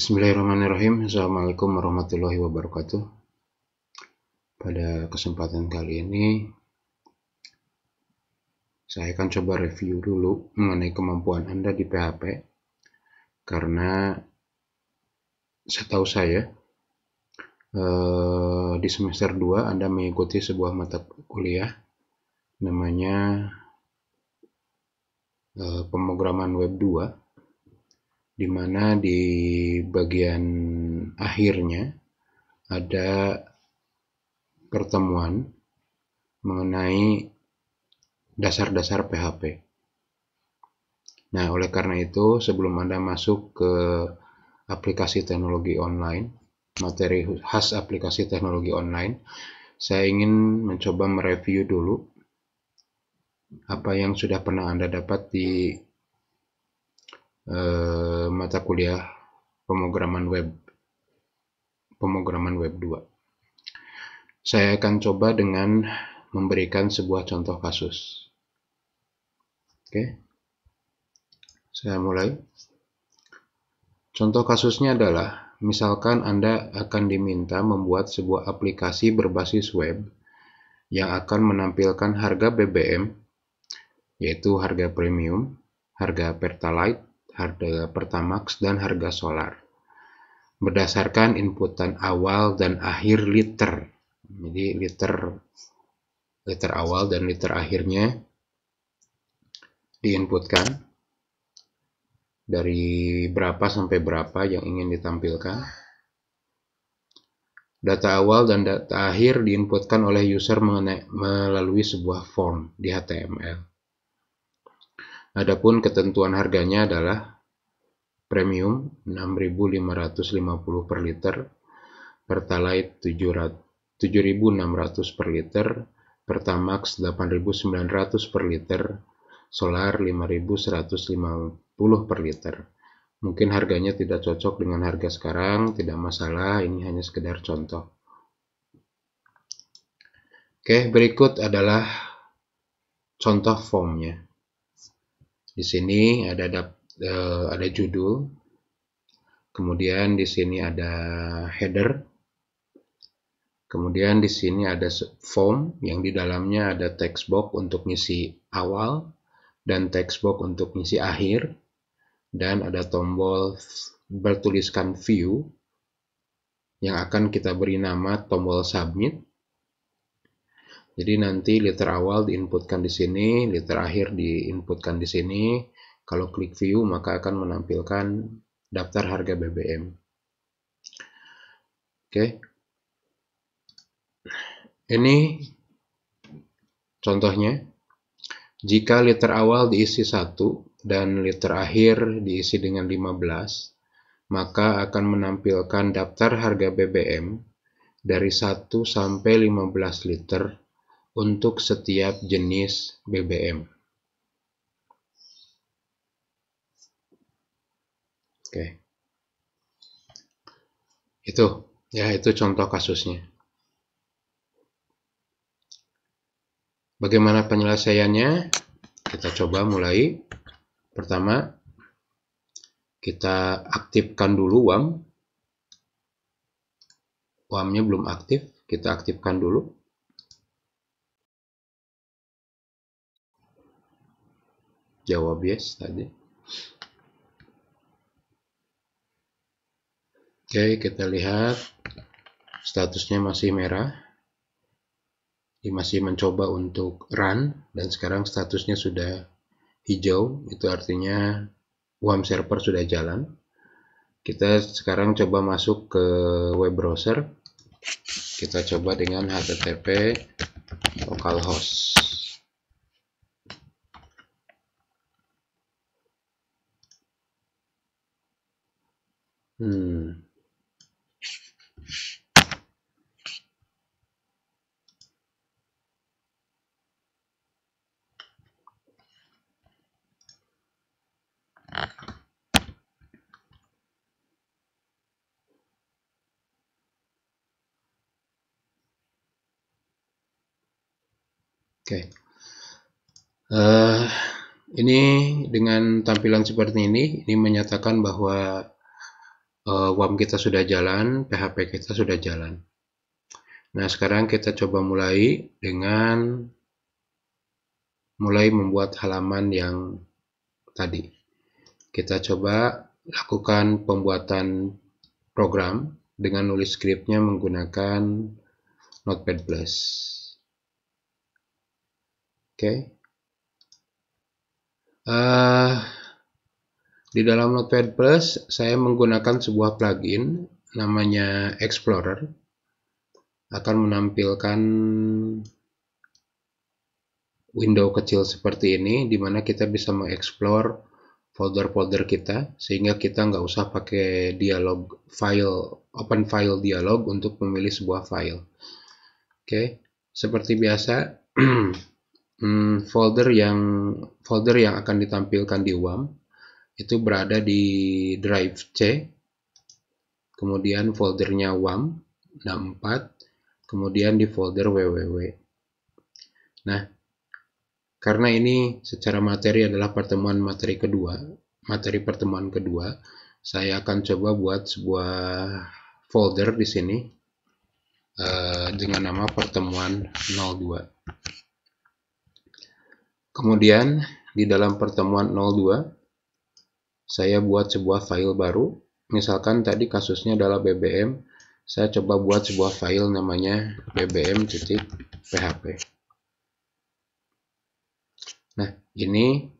Bismillahirrahmanirrahim. Assalamualaikum warahmatullahi wabarakatuh. Pada kesempatan kali ini, saya akan coba review dulu mengenai kemampuan Anda di PHP. Karena setahu saya, eh, di semester 2 Anda mengikuti sebuah mata kuliah namanya eh, Pemrograman Web 2 di mana di bagian akhirnya ada pertemuan mengenai dasar-dasar PHP. Nah, oleh karena itu, sebelum Anda masuk ke aplikasi teknologi online, materi khas aplikasi teknologi online, saya ingin mencoba mereview dulu apa yang sudah pernah Anda dapat di Eh, mata kuliah pemrograman web pemrograman web 2. Saya akan coba dengan memberikan sebuah contoh kasus. Oke. Saya mulai. Contoh kasusnya adalah misalkan Anda akan diminta membuat sebuah aplikasi berbasis web yang akan menampilkan harga BBM yaitu harga premium, harga Pertalite, harga Pertamax, dan harga solar. Berdasarkan inputan awal dan akhir liter. Jadi liter liter awal dan liter akhirnya diinputkan dari berapa sampai berapa yang ingin ditampilkan. Data awal dan data akhir diinputkan oleh user melalui sebuah form di HTML. Adapun ketentuan harganya adalah premium 6.550 per liter, Pertalite 7.600 per liter, Pertamax 8.900 per liter, Solar 5.150 per liter. Mungkin harganya tidak cocok dengan harga sekarang, tidak masalah, ini hanya sekedar contoh. Oke, berikut adalah contoh formnya. Di sini ada ada, eh, ada judul. Kemudian di sini ada header. Kemudian di sini ada form yang di dalamnya ada text box untuk ngisi awal dan text box untuk ngisi akhir dan ada tombol bertuliskan view yang akan kita beri nama tombol submit jadi nanti liter awal diinputkan di sini, liter akhir diinputkan di sini. Kalau klik view maka akan menampilkan daftar harga BBM. Oke. Ini contohnya. Jika liter awal diisi 1 dan liter akhir diisi dengan 15, maka akan menampilkan daftar harga BBM dari 1 sampai 15 liter untuk setiap jenis BBM. Oke. Itu ya itu contoh kasusnya. Bagaimana penyelesaiannya? Kita coba mulai. Pertama, kita aktifkan dulu WAM. wam belum aktif, kita aktifkan dulu. Jawab yes tadi. Oke, kita lihat statusnya masih merah. Ini masih mencoba untuk run dan sekarang statusnya sudah hijau, itu artinya WAM server sudah jalan. Kita sekarang coba masuk ke web browser. Kita coba dengan http localhost. Hmm. Oke. Okay. Uh, eh, ini dengan tampilan seperti ini, ini menyatakan bahwa uh, eh, WAM kita sudah jalan, PHP kita sudah jalan. Nah, sekarang kita coba mulai dengan mulai membuat halaman yang tadi. Kita coba lakukan pembuatan program dengan nulis skripnya menggunakan Notepad+. Plus. Oke. Okay. Uh, eh, di dalam Notepad Plus, saya menggunakan sebuah plugin namanya Explorer. Akan menampilkan window kecil seperti ini, di mana kita bisa mengeksplor folder-folder kita, sehingga kita nggak usah pakai dialog file, open file dialog untuk memilih sebuah file. Oke, seperti biasa, hmm, folder yang folder yang akan ditampilkan di UAM itu berada di drive C kemudian foldernya WAM 64 kemudian di folder www nah karena ini secara materi adalah pertemuan materi kedua materi pertemuan kedua saya akan coba buat sebuah folder di sini eh, dengan nama pertemuan 02 kemudian di dalam pertemuan 02 saya buat sebuah file baru. Misalkan tadi kasusnya adalah BBM, saya coba buat sebuah file namanya bbm.php. Nah, ini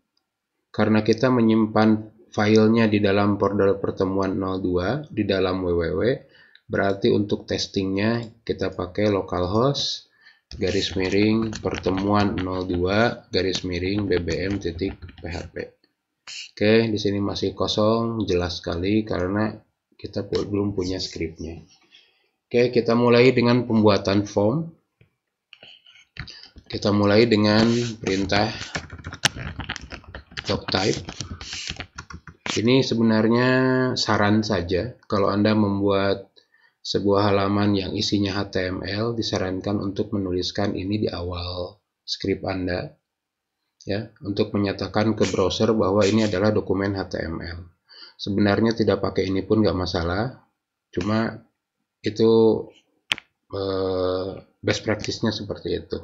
karena kita menyimpan filenya di dalam folder pertemuan 02 di dalam www, berarti untuk testingnya kita pakai localhost garis miring pertemuan 02 garis miring bbm.php. Oke, di sini masih kosong, jelas sekali karena kita belum punya scriptnya. Oke, kita mulai dengan pembuatan form. Kita mulai dengan perintah job type. Ini sebenarnya saran saja. Kalau Anda membuat sebuah halaman yang isinya HTML, disarankan untuk menuliskan ini di awal script Anda ya untuk menyatakan ke browser bahwa ini adalah dokumen HTML. Sebenarnya tidak pakai ini pun nggak masalah, cuma itu eh, best practice-nya seperti itu.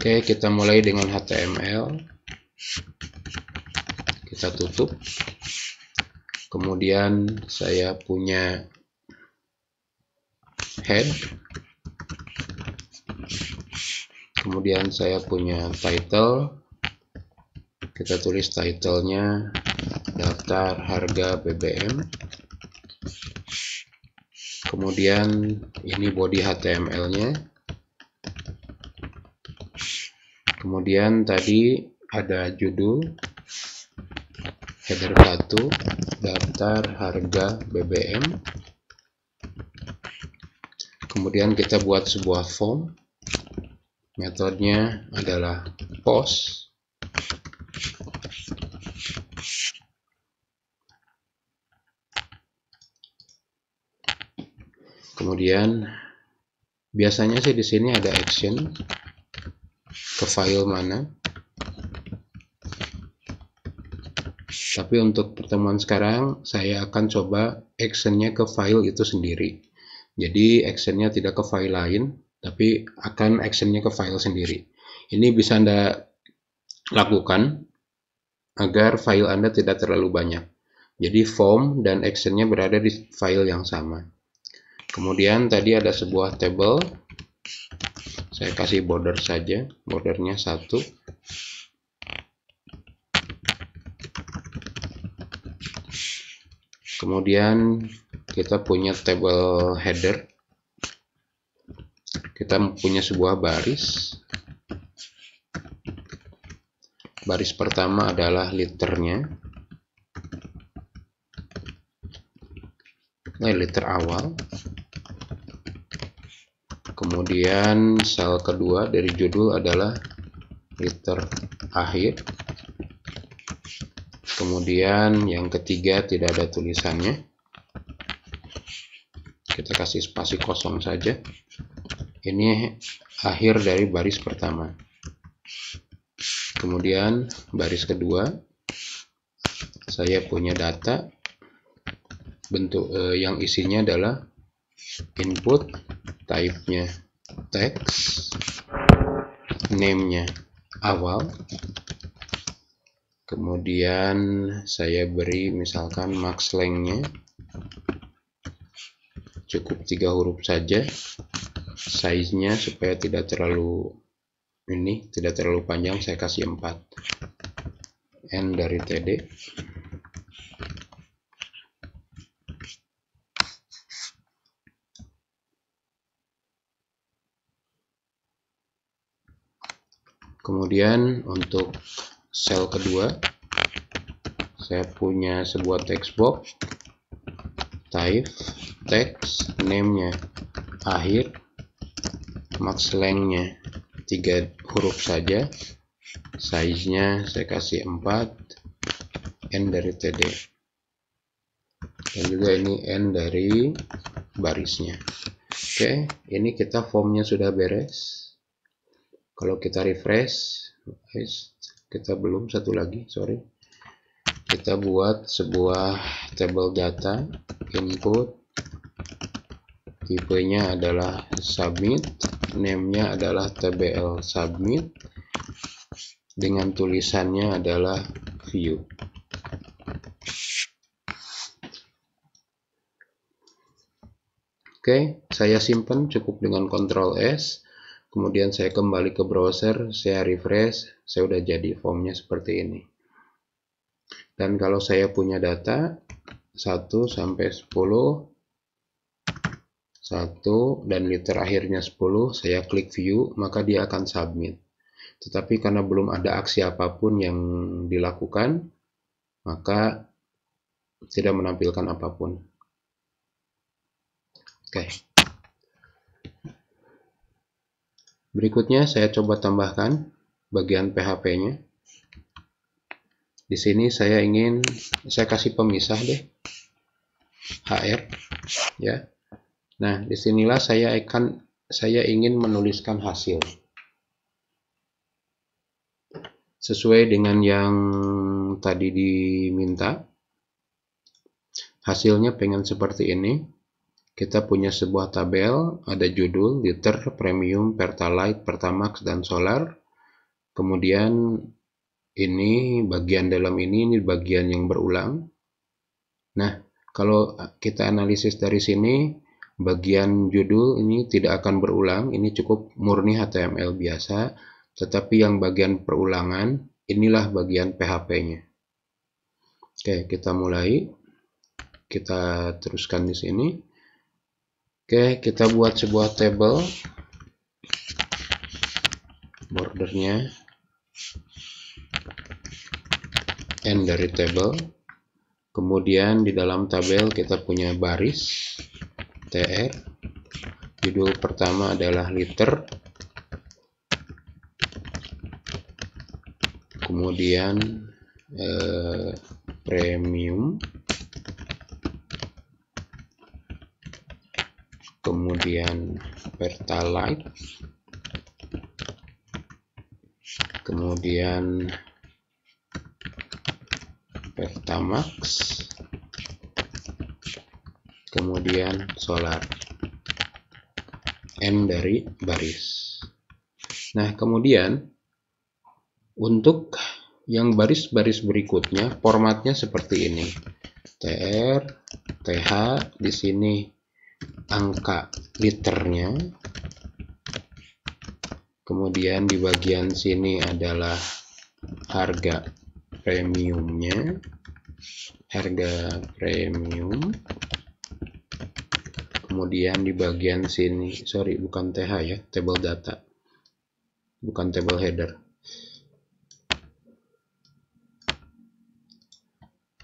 Oke, kita mulai dengan HTML. Kita tutup. Kemudian saya punya head. Kemudian saya punya title kita tulis titlenya daftar harga BBM kemudian ini body HTML nya kemudian tadi ada judul header 1 daftar harga BBM kemudian kita buat sebuah form metodenya adalah post kemudian biasanya sih di sini ada action ke file mana tapi untuk pertemuan sekarang saya akan coba actionnya ke file itu sendiri jadi actionnya tidak ke file lain tapi akan actionnya ke file sendiri ini bisa anda lakukan agar file anda tidak terlalu banyak jadi form dan actionnya berada di file yang sama kemudian tadi ada sebuah table saya kasih border saja bordernya satu kemudian kita punya table header kita punya sebuah baris baris pertama adalah liternya nah, liter awal kemudian sel kedua dari judul adalah liter akhir kemudian yang ketiga tidak ada tulisannya kita kasih spasi kosong saja ini akhir dari baris pertama kemudian baris kedua saya punya data bentuk eh, yang isinya adalah input type-nya text name-nya awal kemudian saya beri misalkan max length-nya cukup tiga huruf saja size-nya supaya tidak terlalu ini tidak terlalu panjang saya kasih 4 n dari td kemudian untuk sel kedua saya punya sebuah text box type text name-nya akhir max length-nya 3 huruf saja size-nya saya kasih 4 n dari td dan juga ini n dari barisnya oke ini kita formnya sudah beres kalau kita refresh kita belum satu lagi sorry kita buat sebuah table data input tipenya adalah submit namenya adalah tbl submit dengan tulisannya adalah view oke saya simpan cukup dengan ctrl s kemudian saya kembali ke browser saya refresh saya udah jadi formnya seperti ini dan kalau saya punya data 1 sampai 10 1 dan liter akhirnya 10 saya klik view maka dia akan submit tetapi karena belum ada aksi apapun yang dilakukan maka tidak menampilkan apapun oke okay. Berikutnya saya coba tambahkan bagian PHP-nya. Di sini saya ingin saya kasih pemisah deh. HR ya. Nah, disinilah saya akan saya ingin menuliskan hasil. Sesuai dengan yang tadi diminta. Hasilnya pengen seperti ini. Kita punya sebuah tabel, ada judul, liter, premium, pertalite, pertamax, dan solar. Kemudian ini bagian dalam ini, ini bagian yang berulang. Nah, kalau kita analisis dari sini, bagian judul ini tidak akan berulang, ini cukup murni HTML biasa, tetapi yang bagian perulangan inilah bagian PHP-nya. Oke, kita mulai. Kita teruskan di sini. Oke, kita buat sebuah table bordernya n dari table. Kemudian di dalam tabel kita punya baris tr. Judul pertama adalah liter. Kemudian eh, premium kemudian pertalite kemudian pertamax kemudian solar M dari baris nah kemudian untuk yang baris-baris berikutnya formatnya seperti ini TR TH di sini angka liternya kemudian di bagian sini adalah harga premiumnya harga premium kemudian di bagian sini sorry bukan TH ya table data bukan table header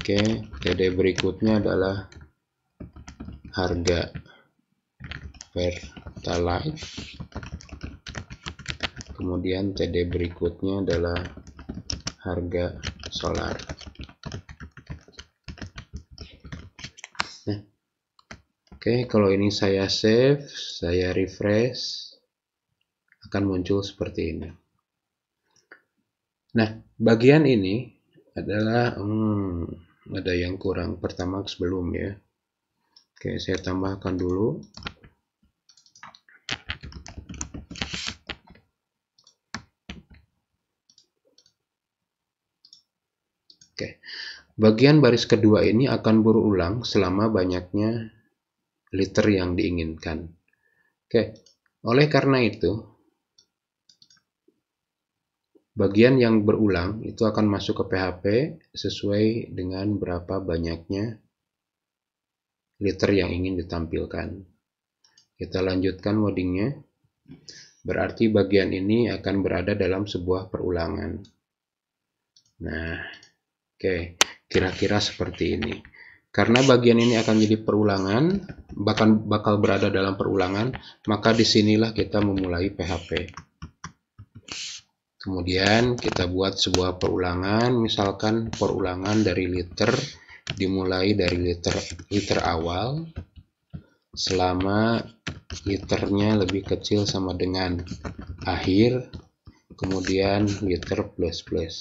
Oke, TD berikutnya adalah harga vertalife kemudian cd berikutnya adalah harga solar oke okay, kalau ini saya save saya refresh akan muncul seperti ini nah bagian ini adalah hmm, ada yang kurang pertama sebelum ya oke okay, saya tambahkan dulu Bagian baris kedua ini akan berulang selama banyaknya liter yang diinginkan. Oke, oleh karena itu, bagian yang berulang itu akan masuk ke PHP sesuai dengan berapa banyaknya liter yang ingin ditampilkan. Kita lanjutkan wordingnya. Berarti bagian ini akan berada dalam sebuah perulangan. Nah, oke. Okay kira-kira seperti ini karena bagian ini akan jadi perulangan bahkan bakal berada dalam perulangan maka disinilah kita memulai PHP kemudian kita buat sebuah perulangan misalkan perulangan dari liter dimulai dari liter liter awal selama liternya lebih kecil sama dengan akhir kemudian liter plus plus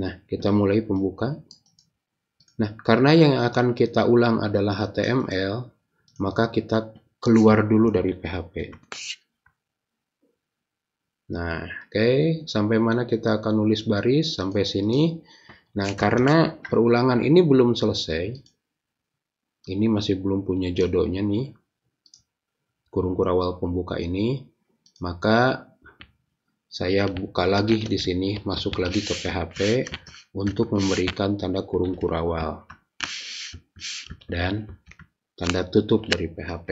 Nah, kita mulai pembuka. Nah, karena yang akan kita ulang adalah HTML, maka kita keluar dulu dari PHP. Nah, oke, okay. sampai mana kita akan nulis baris sampai sini. Nah, karena perulangan ini belum selesai, ini masih belum punya jodohnya nih, kurung kurawal pembuka ini, maka saya buka lagi di sini, masuk lagi ke PHP untuk memberikan tanda kurung kurawal dan tanda tutup dari PHP.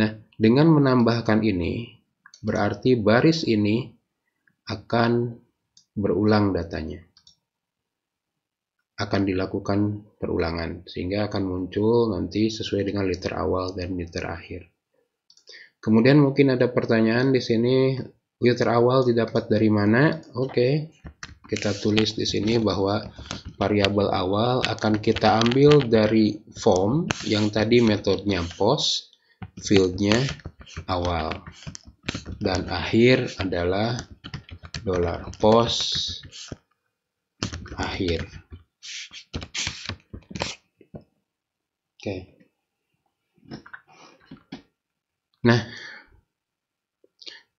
Nah, dengan menambahkan ini, berarti baris ini akan berulang datanya. Akan dilakukan perulangan, sehingga akan muncul nanti sesuai dengan liter awal dan liter akhir. Kemudian mungkin ada pertanyaan di sini User terawal didapat dari mana? Oke, okay. kita tulis di sini bahwa variabel awal akan kita ambil dari form yang tadi metodenya post, fieldnya awal, dan akhir adalah dolar post akhir. Oke. Okay. Nah,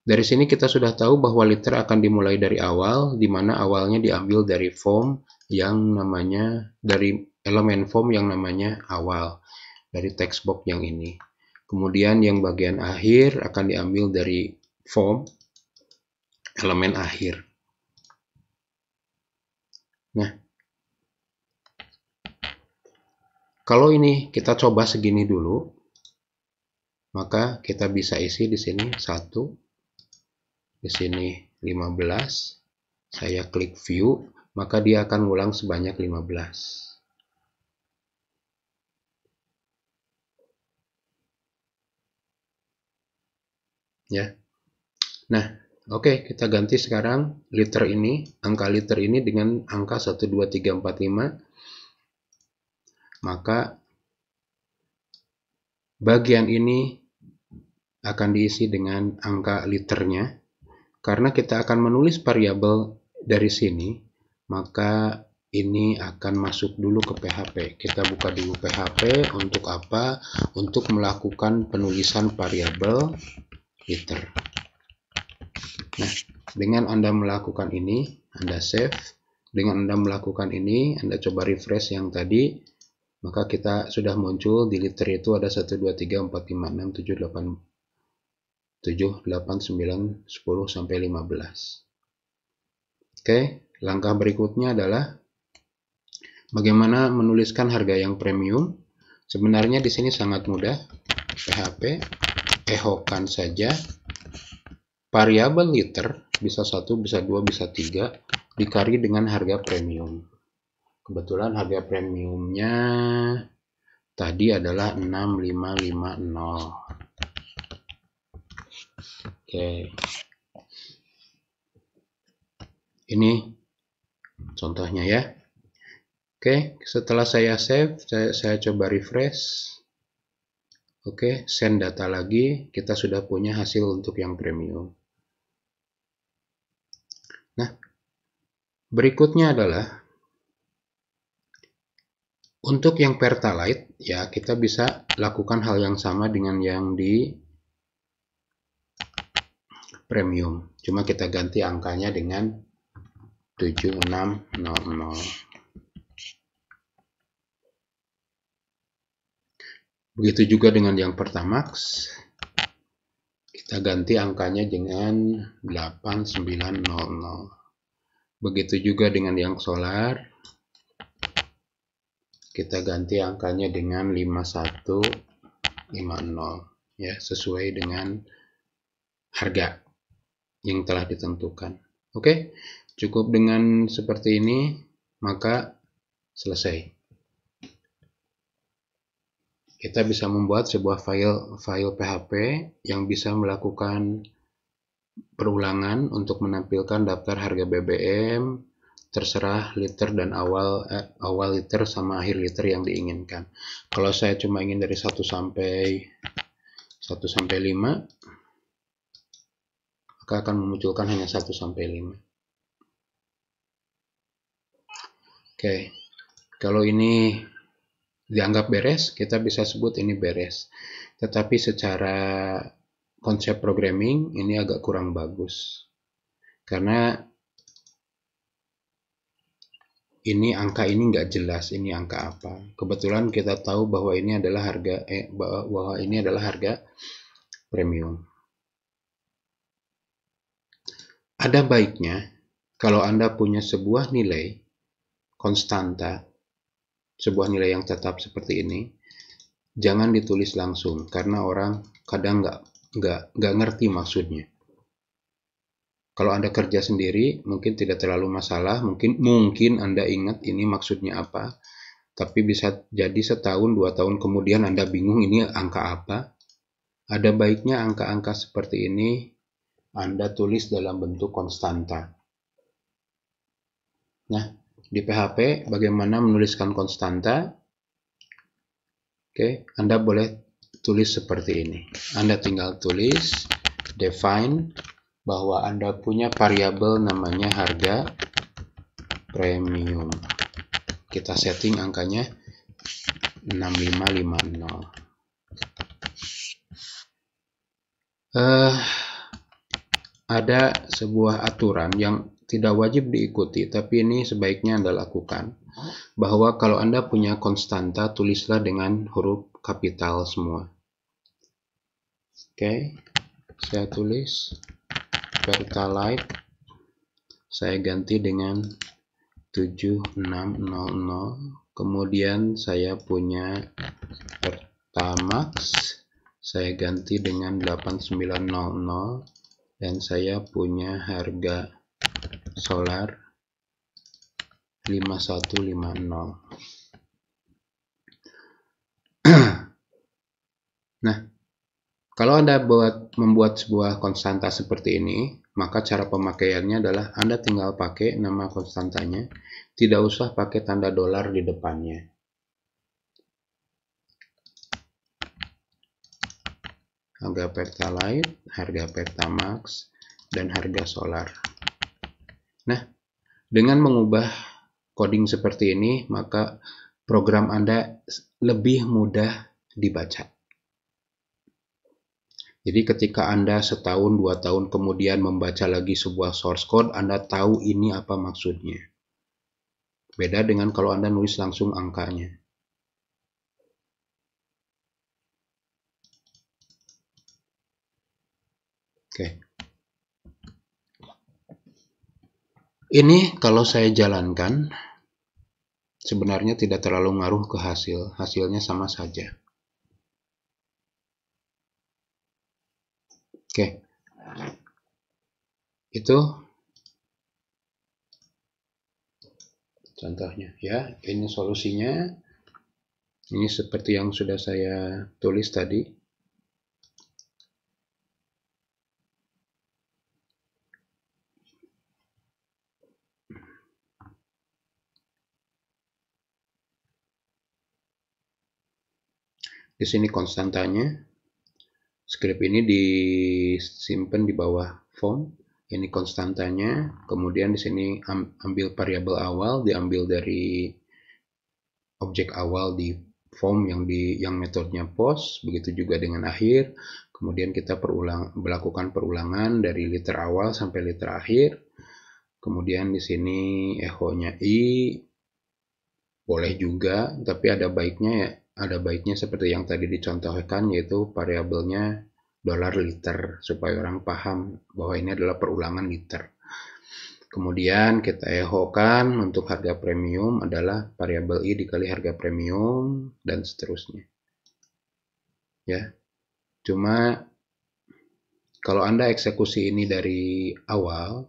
dari sini kita sudah tahu bahwa liter akan dimulai dari awal, di mana awalnya diambil dari form yang namanya, dari elemen form yang namanya awal, dari textbox yang ini. Kemudian yang bagian akhir akan diambil dari form elemen akhir. Nah, kalau ini kita coba segini dulu, maka kita bisa isi di sini satu ke sini 15, saya klik view, maka dia akan ulang sebanyak 15. Ya. Nah, Oke, okay, kita ganti sekarang liter ini, angka liter ini dengan angka 1, 2, 3, 4, 5. Maka bagian ini akan diisi dengan angka liternya. Karena kita akan menulis variabel dari sini, maka ini akan masuk dulu ke PHP. Kita buka dulu PHP untuk apa? Untuk melakukan penulisan variabel liter. Nah, dengan Anda melakukan ini, Anda save. Dengan Anda melakukan ini, Anda coba refresh yang tadi, maka kita sudah muncul di liter itu ada 1, 2, 3, 4, 5, 6, 7, 8, 7, 8, 9, 10, sampai 15. Oke, langkah berikutnya adalah bagaimana menuliskan harga yang premium. Sebenarnya di sini sangat mudah. PHP, ehokan saja. Variabel liter, bisa satu, bisa dua, bisa tiga, dikari dengan harga premium. Kebetulan harga premiumnya tadi adalah 6550. Oke. Ini contohnya ya. Oke, setelah saya save, saya, saya coba refresh. Oke, send data lagi. Kita sudah punya hasil untuk yang premium. Nah, berikutnya adalah untuk yang Pertalite, ya kita bisa lakukan hal yang sama dengan yang di premium. Cuma kita ganti angkanya dengan 7600. Begitu juga dengan yang Pertamax. Kita ganti angkanya dengan 8900. Begitu juga dengan yang solar. Kita ganti angkanya dengan 5150 ya sesuai dengan harga yang telah ditentukan. Oke, cukup dengan seperti ini, maka selesai. Kita bisa membuat sebuah file file PHP yang bisa melakukan perulangan untuk menampilkan daftar harga BBM, terserah liter dan awal eh, awal liter sama akhir liter yang diinginkan. Kalau saya cuma ingin dari 1 sampai 1 sampai 5, maka akan memunculkan hanya 1 sampai 5. Oke, kalau ini dianggap beres, kita bisa sebut ini beres. Tetapi secara konsep programming ini agak kurang bagus. Karena ini angka ini nggak jelas ini angka apa. Kebetulan kita tahu bahwa ini adalah harga eh bahwa ini adalah harga premium. Ada baiknya kalau Anda punya sebuah nilai konstanta, sebuah nilai yang tetap seperti ini, jangan ditulis langsung karena orang kadang nggak nggak nggak ngerti maksudnya. Kalau Anda kerja sendiri, mungkin tidak terlalu masalah. Mungkin mungkin Anda ingat ini maksudnya apa, tapi bisa jadi setahun dua tahun kemudian Anda bingung ini angka apa. Ada baiknya angka-angka seperti ini anda tulis dalam bentuk konstanta. Nah, di PHP bagaimana menuliskan konstanta? Oke, Anda boleh tulis seperti ini. Anda tinggal tulis define bahwa Anda punya variabel namanya harga premium. Kita setting angkanya 6550. Eh uh, ada sebuah aturan yang tidak wajib diikuti, tapi ini sebaiknya Anda lakukan, bahwa kalau Anda punya konstanta, tulislah dengan huruf kapital semua. Oke, saya tulis Pertalite, saya ganti dengan 7600, kemudian saya punya Pertamax, saya ganti dengan 8900, dan saya punya harga solar 5150 nah kalau Anda buat membuat sebuah konstanta seperti ini maka cara pemakaiannya adalah Anda tinggal pakai nama konstantanya tidak usah pakai tanda dolar di depannya harga Pertalite, harga Pertamax, dan harga solar. Nah, dengan mengubah coding seperti ini, maka program Anda lebih mudah dibaca. Jadi ketika Anda setahun dua tahun kemudian membaca lagi sebuah source code, Anda tahu ini apa maksudnya. Beda dengan kalau Anda nulis langsung angkanya. Oke. Ini kalau saya jalankan sebenarnya tidak terlalu ngaruh ke hasil, hasilnya sama saja. Oke. Itu contohnya ya. Ini solusinya. Ini seperti yang sudah saya tulis tadi. di sini konstantanya script ini disimpan di bawah font ini konstantanya kemudian di sini ambil variabel awal diambil dari objek awal di form yang di yang metodenya post begitu juga dengan akhir kemudian kita perulang melakukan perulangan dari liter awal sampai liter akhir kemudian di sini echo-nya i boleh juga tapi ada baiknya ya ada baiknya seperti yang tadi dicontohkan yaitu variabelnya dolar liter supaya orang paham bahwa ini adalah perulangan liter. Kemudian kita ehokan untuk harga premium adalah variabel i dikali harga premium dan seterusnya. Ya. Cuma kalau Anda eksekusi ini dari awal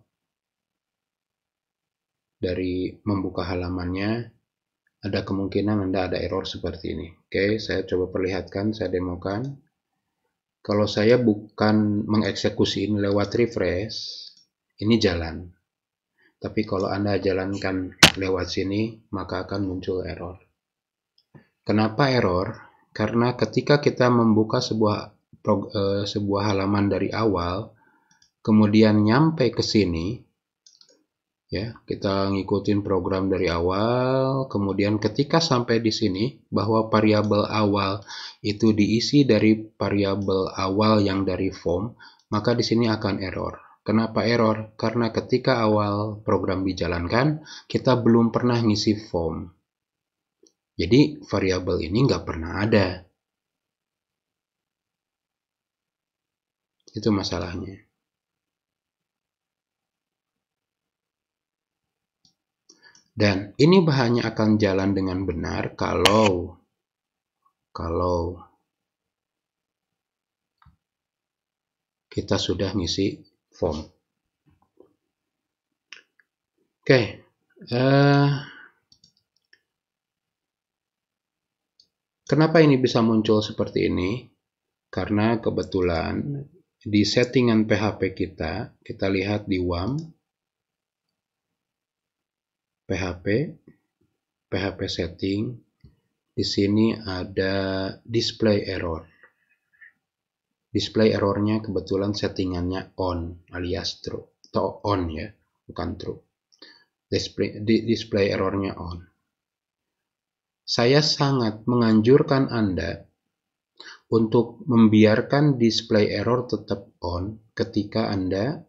dari membuka halamannya ada kemungkinan Anda ada error seperti ini. Oke, saya coba perlihatkan, saya demokan. Kalau saya bukan mengeksekusi ini lewat refresh, ini jalan. Tapi kalau Anda jalankan lewat sini, maka akan muncul error. Kenapa error? Karena ketika kita membuka sebuah eh, sebuah halaman dari awal, kemudian nyampe ke sini, ya kita ngikutin program dari awal kemudian ketika sampai di sini bahwa variabel awal itu diisi dari variabel awal yang dari form maka di sini akan error kenapa error karena ketika awal program dijalankan kita belum pernah ngisi form jadi variabel ini nggak pernah ada itu masalahnya Dan ini bahannya akan jalan dengan benar kalau kalau kita sudah ngisi form. Oke, okay. uh, eh, kenapa ini bisa muncul seperti ini? Karena kebetulan di settingan PHP kita, kita lihat di WAM PHP, PHP setting. Di sini ada display error. Display errornya kebetulan settingannya on alias true. Atau on ya, bukan true. Display, di, display errornya on. Saya sangat menganjurkan Anda untuk membiarkan display error tetap on ketika Anda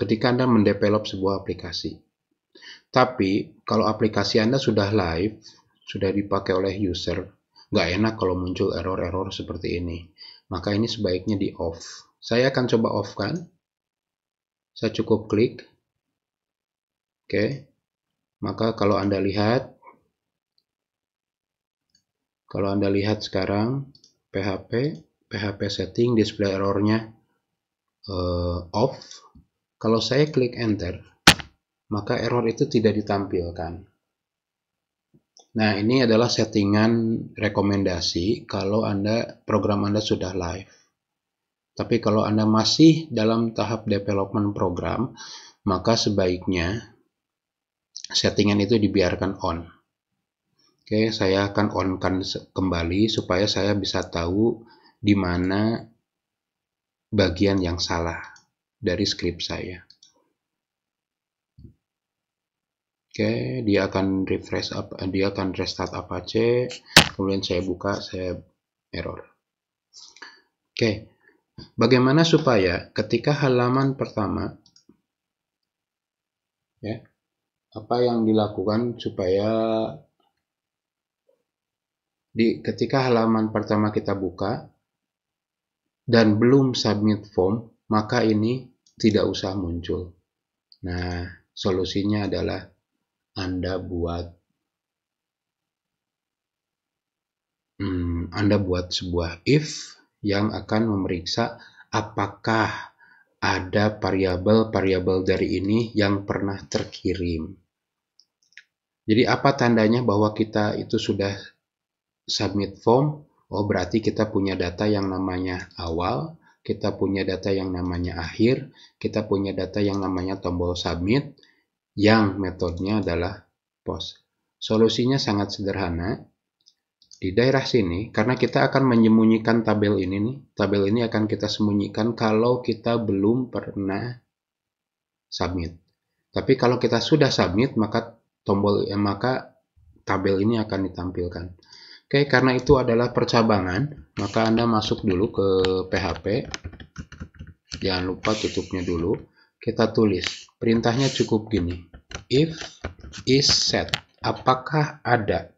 ketika Anda mendevelop sebuah aplikasi. Tapi kalau aplikasi Anda sudah live, sudah dipakai oleh user, nggak enak kalau muncul error-error seperti ini. Maka ini sebaiknya di off. Saya akan coba off kan. Saya cukup klik. Oke. Maka kalau Anda lihat, kalau Anda lihat sekarang, PHP, PHP setting display errornya uh, off. Kalau saya klik enter, maka error itu tidak ditampilkan. Nah, ini adalah settingan rekomendasi kalau Anda program Anda sudah live. Tapi kalau Anda masih dalam tahap development program, maka sebaiknya settingan itu dibiarkan on. Oke, saya akan on-kan kembali supaya saya bisa tahu di mana bagian yang salah dari script saya. Oke, dia akan refresh up, eh, dia akan restart Apache. Kemudian saya buka, saya error. Oke. Bagaimana supaya ketika halaman pertama ya, apa yang dilakukan supaya di ketika halaman pertama kita buka dan belum submit form, maka ini tidak usah muncul. Nah, solusinya adalah anda buat hmm, Anda buat sebuah if yang akan memeriksa apakah ada variabel-variabel dari ini yang pernah terkirim. Jadi apa tandanya bahwa kita itu sudah submit form? Oh, berarti kita punya data yang namanya awal, kita punya data yang namanya akhir, kita punya data yang namanya tombol submit, yang metodenya adalah POS. Solusinya sangat sederhana. Di daerah sini, karena kita akan menyembunyikan tabel ini nih, tabel ini akan kita sembunyikan kalau kita belum pernah submit. Tapi kalau kita sudah submit, maka tombol eh, maka tabel ini akan ditampilkan. Oke, karena itu adalah percabangan, maka Anda masuk dulu ke PHP. Jangan lupa tutupnya dulu. Kita tulis Perintahnya cukup gini. If is set. Apakah ada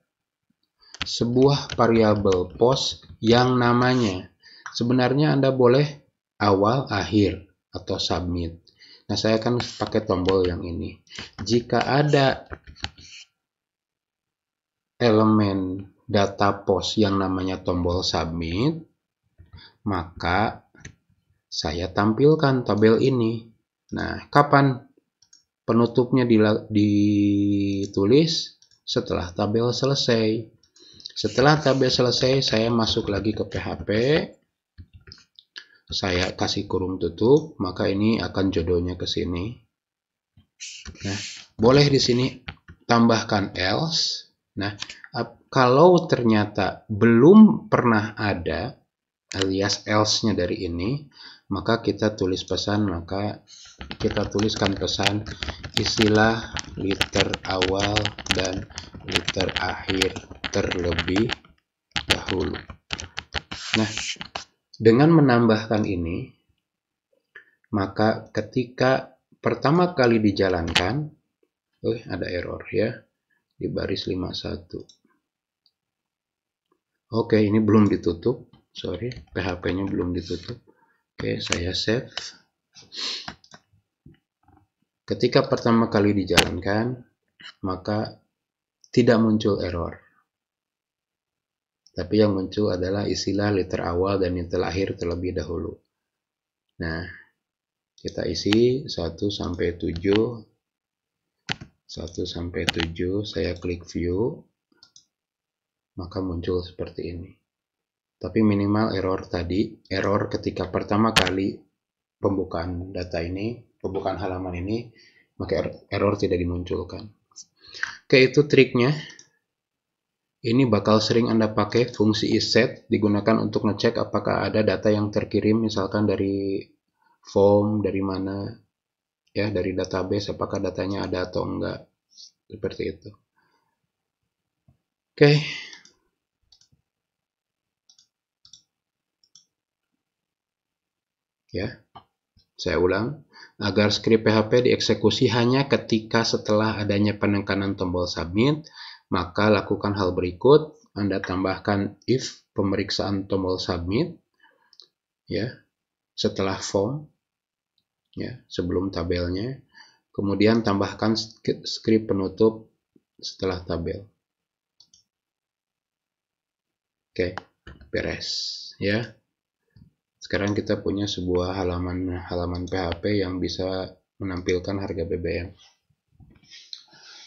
sebuah variabel pos yang namanya? Sebenarnya Anda boleh awal, akhir, atau submit. Nah, saya akan pakai tombol yang ini. Jika ada elemen data pos yang namanya tombol submit, maka saya tampilkan tabel ini. Nah, kapan Penutupnya ditulis setelah tabel selesai. Setelah tabel selesai, saya masuk lagi ke PHP. Saya kasih kurung tutup, maka ini akan jodohnya ke sini. Nah, boleh di sini tambahkan else. Nah, kalau ternyata belum pernah ada alias else-nya dari ini, maka kita tulis pesan maka kita tuliskan pesan istilah liter awal dan liter akhir terlebih dahulu. Nah, dengan menambahkan ini, maka ketika pertama kali dijalankan, oh ada error ya, di baris 51. Oke, ini belum ditutup, sorry, PHP-nya belum ditutup. Oke, saya save. Ketika pertama kali dijalankan, maka tidak muncul error. Tapi yang muncul adalah istilah liter awal dan liter akhir terlebih dahulu. Nah, kita isi 1 sampai 7 1 sampai 7 saya klik view maka muncul seperti ini. Tapi minimal error tadi, error ketika pertama kali pembukaan data ini pembukaan halaman ini maka er-, error tidak dimunculkan oke itu triknya ini bakal sering Anda pakai fungsi iset digunakan untuk ngecek apakah ada data yang terkirim misalkan dari form dari mana ya dari database apakah datanya ada atau enggak seperti itu. Oke. ya Ya. Saya ulang, agar skrip PHP dieksekusi hanya ketika setelah adanya penekanan tombol submit, maka lakukan hal berikut. Anda tambahkan if pemeriksaan tombol submit ya setelah form ya sebelum tabelnya. Kemudian tambahkan skrip penutup setelah tabel. Oke, beres ya. Sekarang kita punya sebuah halaman halaman PHP yang bisa menampilkan harga BBM.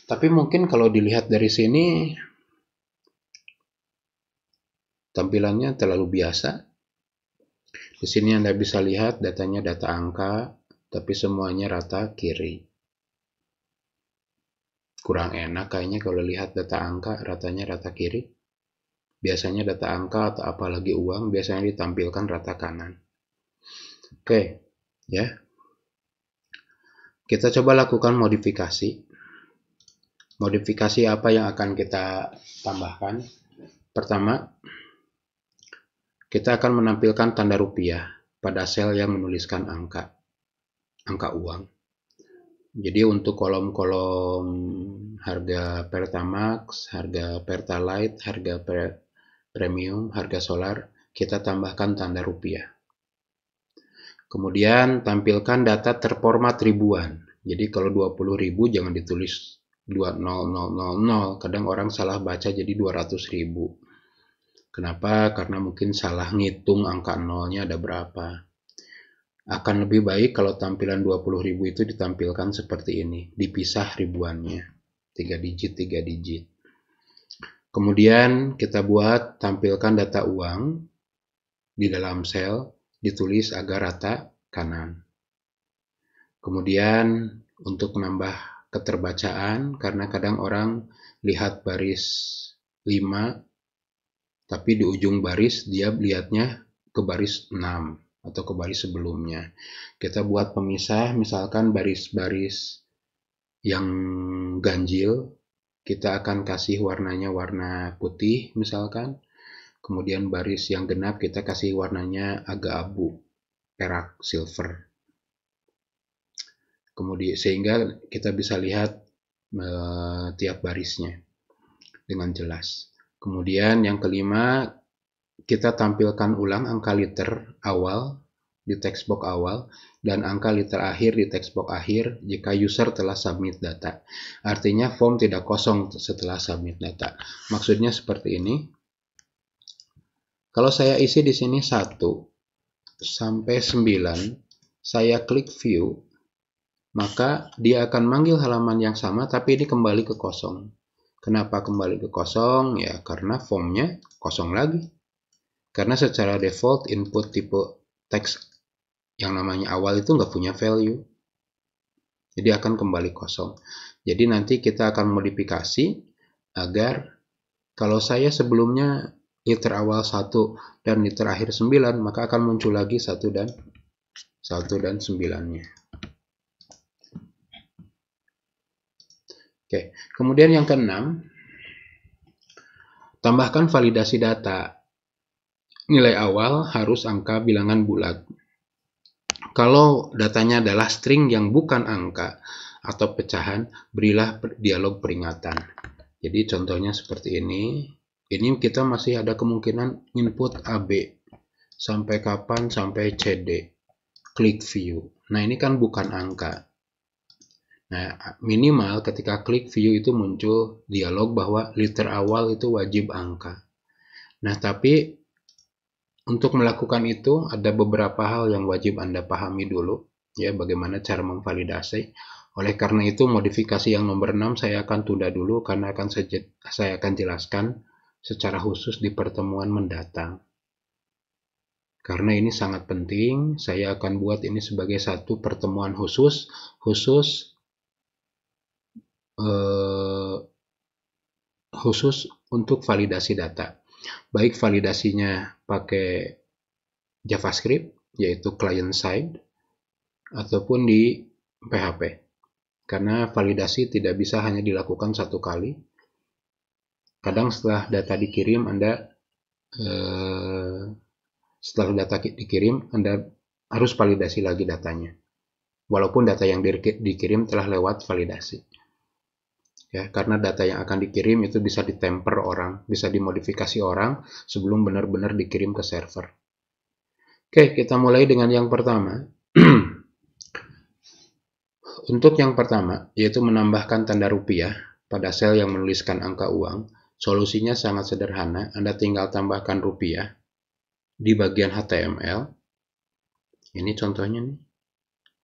Tapi mungkin kalau dilihat dari sini tampilannya terlalu biasa. Di sini Anda bisa lihat datanya data angka, tapi semuanya rata kiri. Kurang enak kayaknya kalau lihat data angka ratanya rata kiri. Biasanya data angka atau apalagi uang biasanya ditampilkan rata kanan. Oke, ya. Kita coba lakukan modifikasi. Modifikasi apa yang akan kita tambahkan? Pertama, kita akan menampilkan tanda rupiah pada sel yang menuliskan angka, angka uang. Jadi untuk kolom-kolom harga Pertamax, harga Pertalite, harga premium harga solar, kita tambahkan tanda rupiah. Kemudian tampilkan data terformat ribuan. Jadi kalau 20 ribu jangan ditulis 20000, kadang orang salah baca jadi 200 ribu. Kenapa? Karena mungkin salah ngitung angka nolnya ada berapa. Akan lebih baik kalau tampilan 20 ribu itu ditampilkan seperti ini, dipisah ribuannya, 3 digit, 3 digit. Kemudian kita buat tampilkan data uang di dalam sel ditulis agar rata kanan. Kemudian untuk menambah keterbacaan karena kadang orang lihat baris 5 tapi di ujung baris dia lihatnya ke baris 6 atau ke baris sebelumnya. Kita buat pemisah misalkan baris-baris yang ganjil kita akan kasih warnanya warna putih misalkan kemudian baris yang genap kita kasih warnanya agak abu perak silver kemudian sehingga kita bisa lihat e, tiap barisnya dengan jelas kemudian yang kelima kita tampilkan ulang angka liter awal di textbox awal dan angka liter akhir di textbox akhir jika user telah submit data. Artinya form tidak kosong setelah submit data. Maksudnya seperti ini. Kalau saya isi di sini 1 sampai 9, saya klik view, maka dia akan manggil halaman yang sama tapi ini kembali ke kosong. Kenapa kembali ke kosong? Ya karena formnya kosong lagi. Karena secara default input tipe teks yang namanya awal itu nggak punya value. Jadi akan kembali kosong. Jadi nanti kita akan modifikasi agar kalau saya sebelumnya liter awal 1 dan liter akhir 9, maka akan muncul lagi 1 dan 1 dan 9-nya. Oke, kemudian yang keenam, tambahkan validasi data. Nilai awal harus angka bilangan bulat. Kalau datanya adalah string yang bukan angka atau pecahan, berilah dialog peringatan. Jadi contohnya seperti ini. Ini kita masih ada kemungkinan input AB sampai kapan sampai CD. Klik view. Nah, ini kan bukan angka. Nah, minimal ketika klik view itu muncul dialog bahwa liter awal itu wajib angka. Nah, tapi untuk melakukan itu, ada beberapa hal yang wajib Anda pahami dulu, ya, bagaimana cara memvalidasi. Oleh karena itu, modifikasi yang nomor 6 saya akan tunda dulu karena akan saya akan jelaskan secara khusus di pertemuan mendatang. Karena ini sangat penting, saya akan buat ini sebagai satu pertemuan khusus, khusus eh, khusus untuk validasi data baik validasinya pakai JavaScript yaitu client side ataupun di PHP karena validasi tidak bisa hanya dilakukan satu kali. Kadang setelah data dikirim Anda eh, setelah data dikirim Anda harus validasi lagi datanya. Walaupun data yang dikirim telah lewat validasi ya karena data yang akan dikirim itu bisa ditemper orang, bisa dimodifikasi orang sebelum benar-benar dikirim ke server. Oke, kita mulai dengan yang pertama. Untuk yang pertama, yaitu menambahkan tanda rupiah pada sel yang menuliskan angka uang, solusinya sangat sederhana, Anda tinggal tambahkan rupiah di bagian HTML. Ini contohnya nih.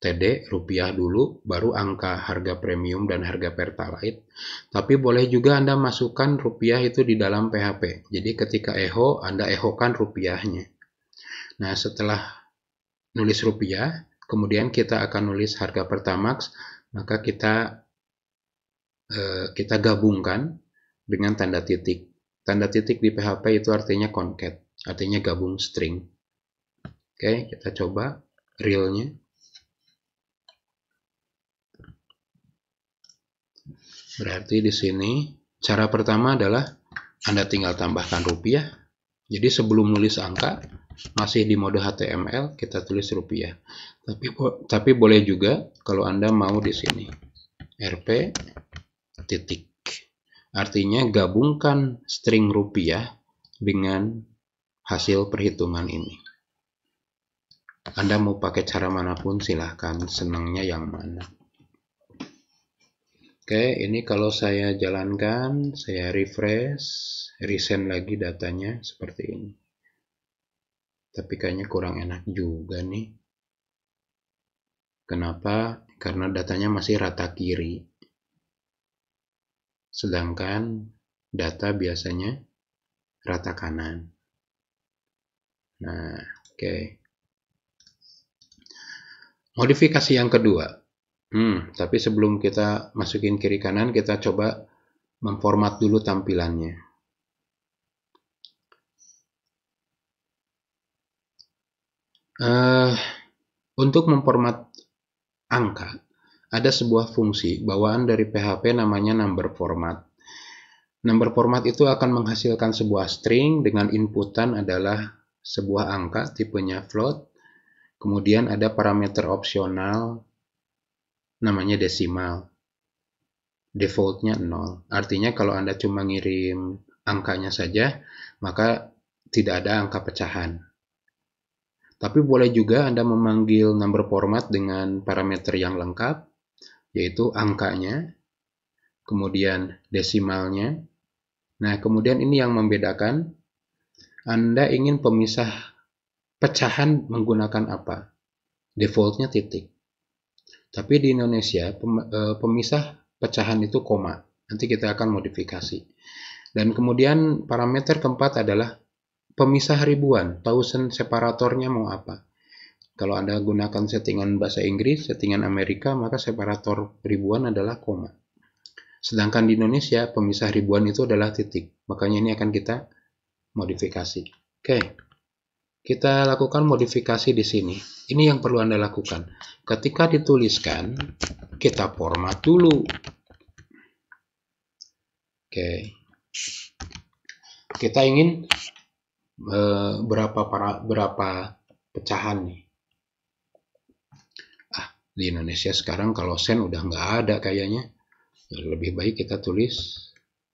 TD rupiah dulu baru angka harga premium dan harga pertalite tapi boleh juga Anda masukkan rupiah itu di dalam PHP jadi ketika eho Anda ehokan rupiahnya nah setelah nulis rupiah kemudian kita akan nulis harga pertamax maka kita eh, kita gabungkan dengan tanda titik tanda titik di PHP itu artinya concat artinya gabung string oke kita coba realnya Berarti di sini cara pertama adalah Anda tinggal tambahkan rupiah. Jadi sebelum nulis angka masih di mode HTML kita tulis rupiah. Tapi tapi boleh juga kalau Anda mau di sini RP titik. Artinya gabungkan string rupiah dengan hasil perhitungan ini. Anda mau pakai cara manapun silahkan senangnya yang mana. Oke, ini kalau saya jalankan, saya refresh, resend lagi datanya seperti ini. Tapi kayaknya kurang enak juga nih. Kenapa? Karena datanya masih rata kiri. Sedangkan data biasanya rata kanan. Nah, oke. Okay. Modifikasi yang kedua, Hmm, tapi sebelum kita masukin kiri kanan, kita coba memformat dulu tampilannya. Uh, untuk memformat angka, ada sebuah fungsi bawaan dari PHP namanya number format. Number format itu akan menghasilkan sebuah string dengan inputan adalah sebuah angka tipenya float. Kemudian ada parameter opsional namanya desimal. Defaultnya 0. Artinya kalau Anda cuma ngirim angkanya saja, maka tidak ada angka pecahan. Tapi boleh juga Anda memanggil number format dengan parameter yang lengkap, yaitu angkanya, kemudian desimalnya. Nah, kemudian ini yang membedakan Anda ingin pemisah pecahan menggunakan apa? Defaultnya titik. Tapi di Indonesia e, pemisah pecahan itu koma. Nanti kita akan modifikasi. Dan kemudian parameter keempat adalah pemisah ribuan, thousand separatornya mau apa. Kalau Anda gunakan settingan bahasa Inggris, settingan Amerika, maka separator ribuan adalah koma. Sedangkan di Indonesia, pemisah ribuan itu adalah titik. Makanya ini akan kita modifikasi. Oke. Okay. Kita lakukan modifikasi di sini. Ini yang perlu Anda lakukan. Ketika dituliskan, kita format dulu. Oke. Kita ingin e, berapa para, berapa pecahan nih. Ah, di Indonesia sekarang kalau sen udah nggak ada kayaknya. lebih baik kita tulis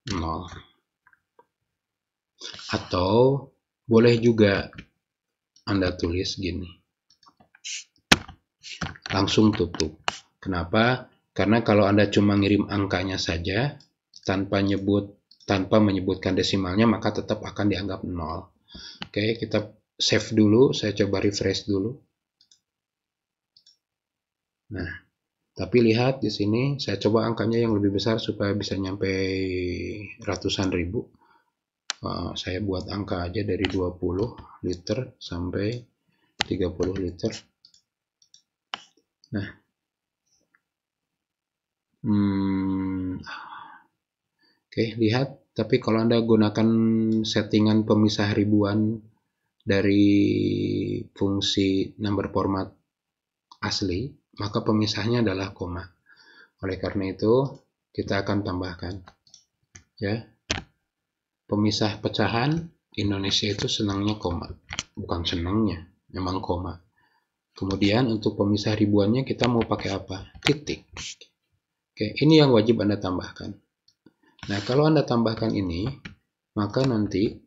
0. Atau boleh juga anda tulis gini. Langsung tutup. Kenapa? Karena kalau Anda cuma ngirim angkanya saja tanpa nyebut tanpa menyebutkan desimalnya maka tetap akan dianggap nol. Oke, kita save dulu, saya coba refresh dulu. Nah, tapi lihat di sini saya coba angkanya yang lebih besar supaya bisa nyampe ratusan ribu. Eh, saya buat angka aja dari 20 liter sampai 30 liter nah hmm, oke okay, lihat tapi kalau anda gunakan settingan pemisah ribuan dari fungsi number format asli maka pemisahnya adalah koma oleh karena itu kita akan tambahkan ya pemisah pecahan Indonesia itu senangnya koma bukan senangnya memang koma kemudian untuk pemisah ribuannya kita mau pakai apa titik oke ini yang wajib anda tambahkan nah kalau anda tambahkan ini maka nanti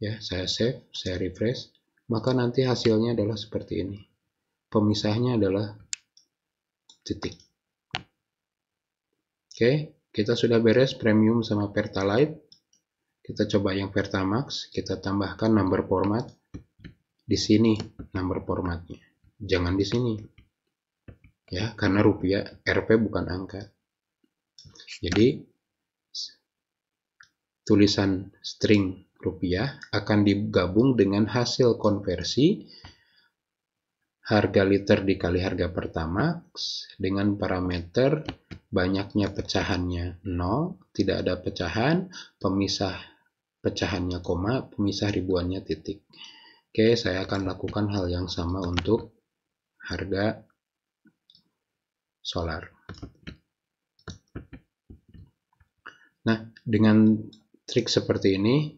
ya saya save saya refresh maka nanti hasilnya adalah seperti ini pemisahnya adalah titik oke kita sudah beres premium sama Pertalite. Kita coba yang Pertamax, kita tambahkan number format. Di sini number formatnya. Jangan di sini. Ya, karena rupiah RP bukan angka. Jadi tulisan string rupiah akan digabung dengan hasil konversi harga liter dikali harga pertamax dengan parameter banyaknya pecahannya 0, tidak ada pecahan, pemisah pecahannya koma, pemisah ribuannya titik. Oke, saya akan lakukan hal yang sama untuk harga solar. Nah, dengan trik seperti ini,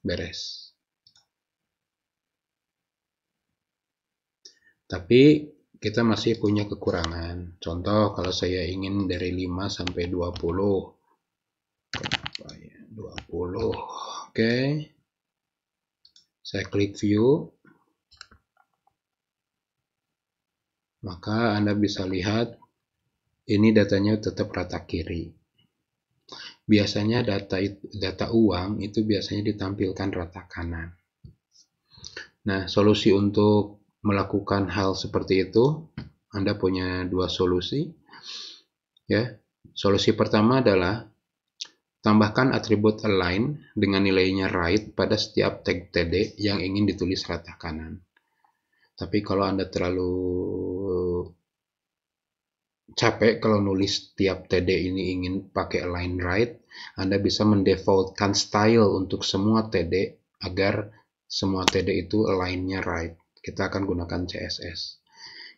beres. Tapi kita masih punya kekurangan. Contoh, kalau saya ingin dari 5 sampai 20. 20. Ya? Oke. Okay. Saya klik view. Maka Anda bisa lihat ini datanya tetap rata kiri. Biasanya data data uang itu biasanya ditampilkan rata kanan. Nah, solusi untuk melakukan hal seperti itu, Anda punya dua solusi. Ya. Solusi pertama adalah tambahkan atribut align dengan nilainya right pada setiap tag TD yang ingin ditulis rata kanan. Tapi kalau Anda terlalu capek kalau nulis setiap TD ini ingin pakai align right, Anda bisa mendefaultkan style untuk semua TD agar semua TD itu alignnya right. Kita akan gunakan CSS.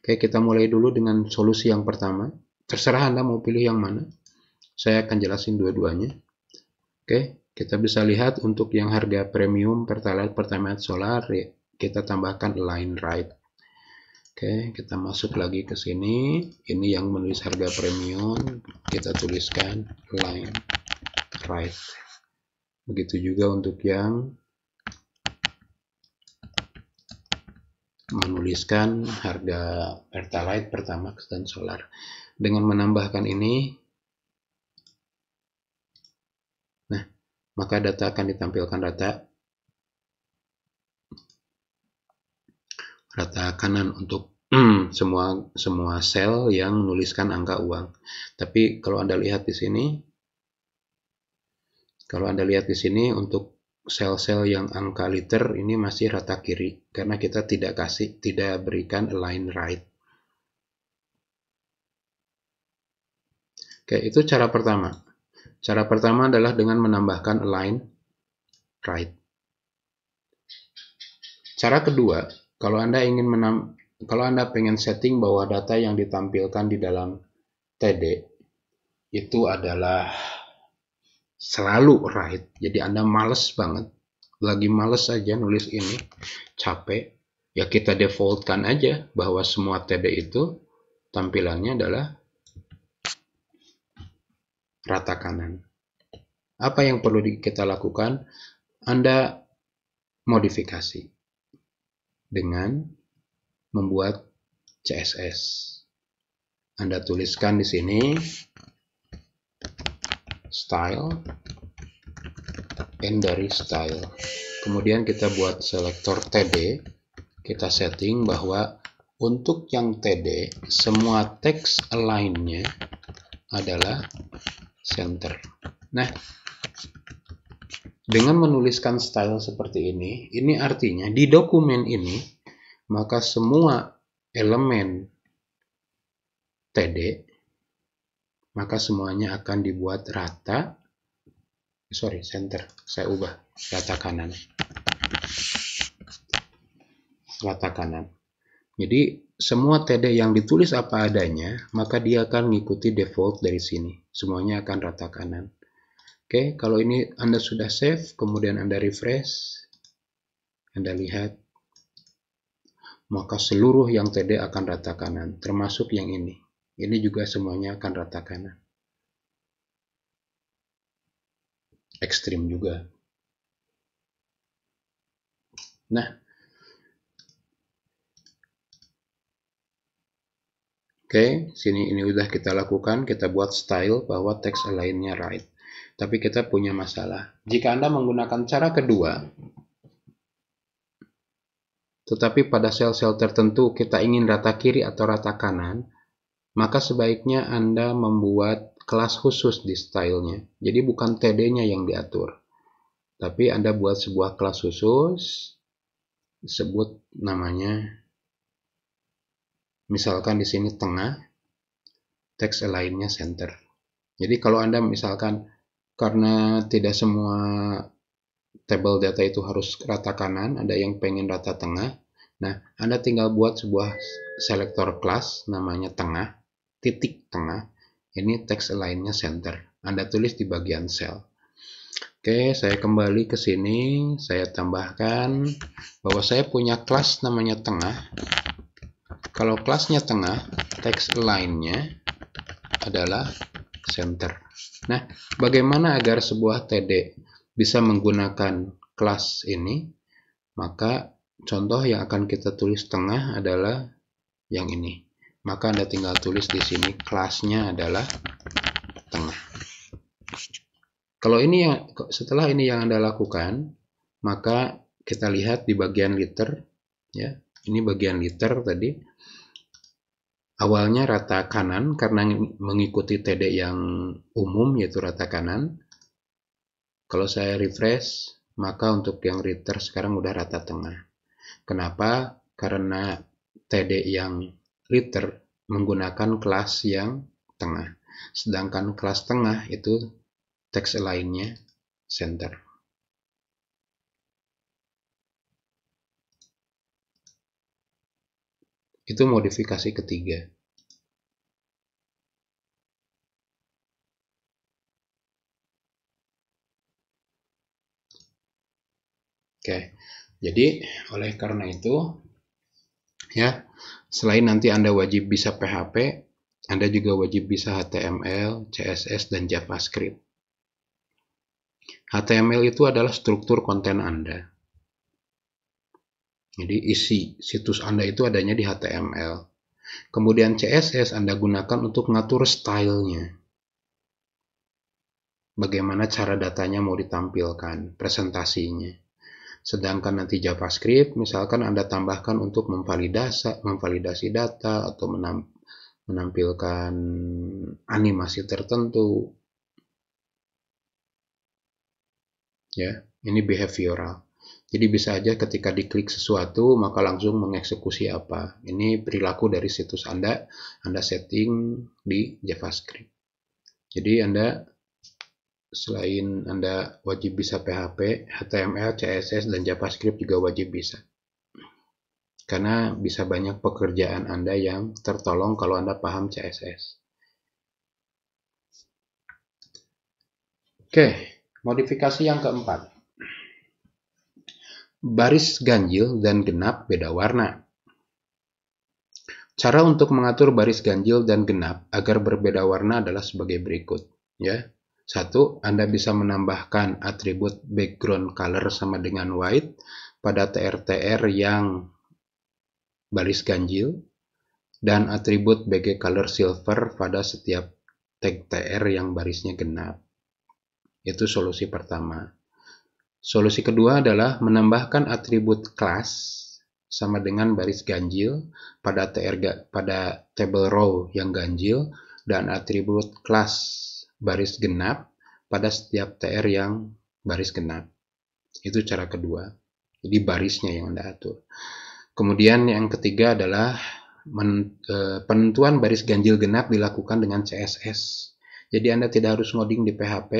Oke, kita mulai dulu dengan solusi yang pertama. Terserah Anda mau pilih yang mana. Saya akan jelasin dua-duanya. Oke, kita bisa lihat untuk yang harga premium Pertalite pertama Solar, ya, kita tambahkan line right. Oke, kita masuk lagi ke sini. Ini yang menulis harga premium, kita tuliskan line right. Begitu juga untuk yang menuliskan harga Pertalite, Pertamax, dan Solar. Dengan menambahkan ini, nah, maka data akan ditampilkan data rata kanan untuk semua semua sel yang menuliskan angka uang. Tapi kalau Anda lihat di sini, kalau Anda lihat di sini untuk sel-sel yang angka liter ini masih rata kiri karena kita tidak kasih tidak berikan align right. Oke, itu cara pertama. Cara pertama adalah dengan menambahkan align right. Cara kedua, kalau Anda ingin menam kalau Anda pengen setting bahwa data yang ditampilkan di dalam TD itu adalah selalu right. Jadi Anda males banget, lagi males aja nulis ini, capek, ya kita defaultkan aja bahwa semua TD itu tampilannya adalah rata kanan. Apa yang perlu kita lakukan? Anda modifikasi dengan membuat CSS. Anda tuliskan di sini style and dari style kemudian kita buat selektor td kita setting bahwa untuk yang td semua text nya adalah center nah dengan menuliskan style seperti ini ini artinya di dokumen ini maka semua elemen td maka semuanya akan dibuat rata. Sorry, center. Saya ubah. Rata kanan. Rata kanan. Jadi, semua TD yang ditulis apa adanya, maka dia akan mengikuti default dari sini. Semuanya akan rata kanan. Oke, kalau ini Anda sudah save, kemudian Anda refresh, Anda lihat, maka seluruh yang TD akan rata kanan, termasuk yang ini. Ini juga semuanya akan rata kanan. Ekstrim juga. Nah, Oke, okay, sini ini udah kita lakukan, kita buat style bahwa teks lainnya right. Tapi kita punya masalah. Jika Anda menggunakan cara kedua, tetapi pada sel-sel tertentu kita ingin rata kiri atau rata kanan, maka sebaiknya Anda membuat kelas khusus di stylenya. Jadi bukan TD-nya yang diatur, tapi Anda buat sebuah kelas khusus, sebut namanya, misalkan di sini tengah, text lainnya center. Jadi kalau Anda misalkan karena tidak semua table data itu harus rata kanan, ada yang pengen rata tengah, Nah, Anda tinggal buat sebuah selector class namanya tengah titik tengah, ini text align-nya center. Anda tulis di bagian cell. Oke, saya kembali ke sini. Saya tambahkan bahwa saya punya kelas namanya tengah. Kalau kelasnya tengah, text align-nya adalah center. Nah, bagaimana agar sebuah TD bisa menggunakan kelas ini? Maka contoh yang akan kita tulis tengah adalah yang ini maka Anda tinggal tulis di sini kelasnya adalah tengah. Kalau ini yang setelah ini yang Anda lakukan, maka kita lihat di bagian liter ya. Ini bagian liter tadi. Awalnya rata kanan karena mengikuti TD yang umum yaitu rata kanan. Kalau saya refresh, maka untuk yang liter sekarang udah rata tengah. Kenapa? Karena TD yang liter menggunakan kelas yang tengah. Sedangkan kelas tengah itu teks lainnya center. Itu modifikasi ketiga. Oke, jadi oleh karena itu, ya Selain nanti Anda wajib bisa PHP, Anda juga wajib bisa HTML, CSS, dan JavaScript. HTML itu adalah struktur konten Anda. Jadi isi situs Anda itu adanya di HTML. Kemudian CSS Anda gunakan untuk ngatur stylenya. Bagaimana cara datanya mau ditampilkan, presentasinya. Sedangkan nanti JavaScript, misalkan Anda tambahkan untuk memvalidasi, memvalidasi data atau menampilkan animasi tertentu. Ya, ini behavioral. Jadi bisa aja ketika diklik sesuatu, maka langsung mengeksekusi apa. Ini perilaku dari situs Anda, Anda setting di JavaScript. Jadi Anda selain Anda wajib bisa PHP, HTML, CSS, dan JavaScript juga wajib bisa. Karena bisa banyak pekerjaan Anda yang tertolong kalau Anda paham CSS. Oke, modifikasi yang keempat. Baris ganjil dan genap beda warna. Cara untuk mengatur baris ganjil dan genap agar berbeda warna adalah sebagai berikut, ya satu, Anda bisa menambahkan atribut background color sama dengan white pada TRTR yang baris ganjil dan atribut BG color silver pada setiap tag TR yang barisnya genap. Itu solusi pertama. Solusi kedua adalah menambahkan atribut class sama dengan baris ganjil pada TR pada table row yang ganjil dan atribut class baris genap pada setiap TR yang baris genap. Itu cara kedua. Jadi barisnya yang Anda atur. Kemudian yang ketiga adalah e, penentuan baris ganjil genap dilakukan dengan CSS. Jadi Anda tidak harus ngoding di PHP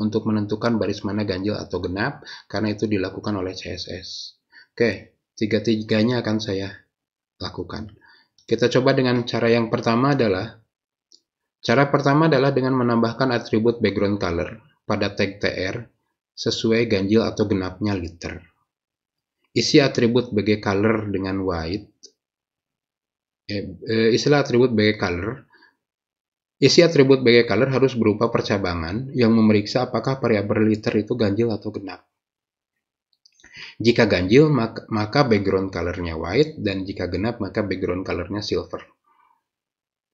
untuk menentukan baris mana ganjil atau genap karena itu dilakukan oleh CSS. Oke, tiga-tiganya akan saya lakukan. Kita coba dengan cara yang pertama adalah Cara pertama adalah dengan menambahkan atribut background color pada tag TR sesuai ganjil atau genapnya liter. Isi atribut bg color dengan white. Eh, eh, istilah atribut bg color Isi atribut BG color harus berupa percabangan yang memeriksa apakah variabel liter itu ganjil atau genap. Jika ganjil, maka background color nya white, dan jika genap, maka background color nya silver.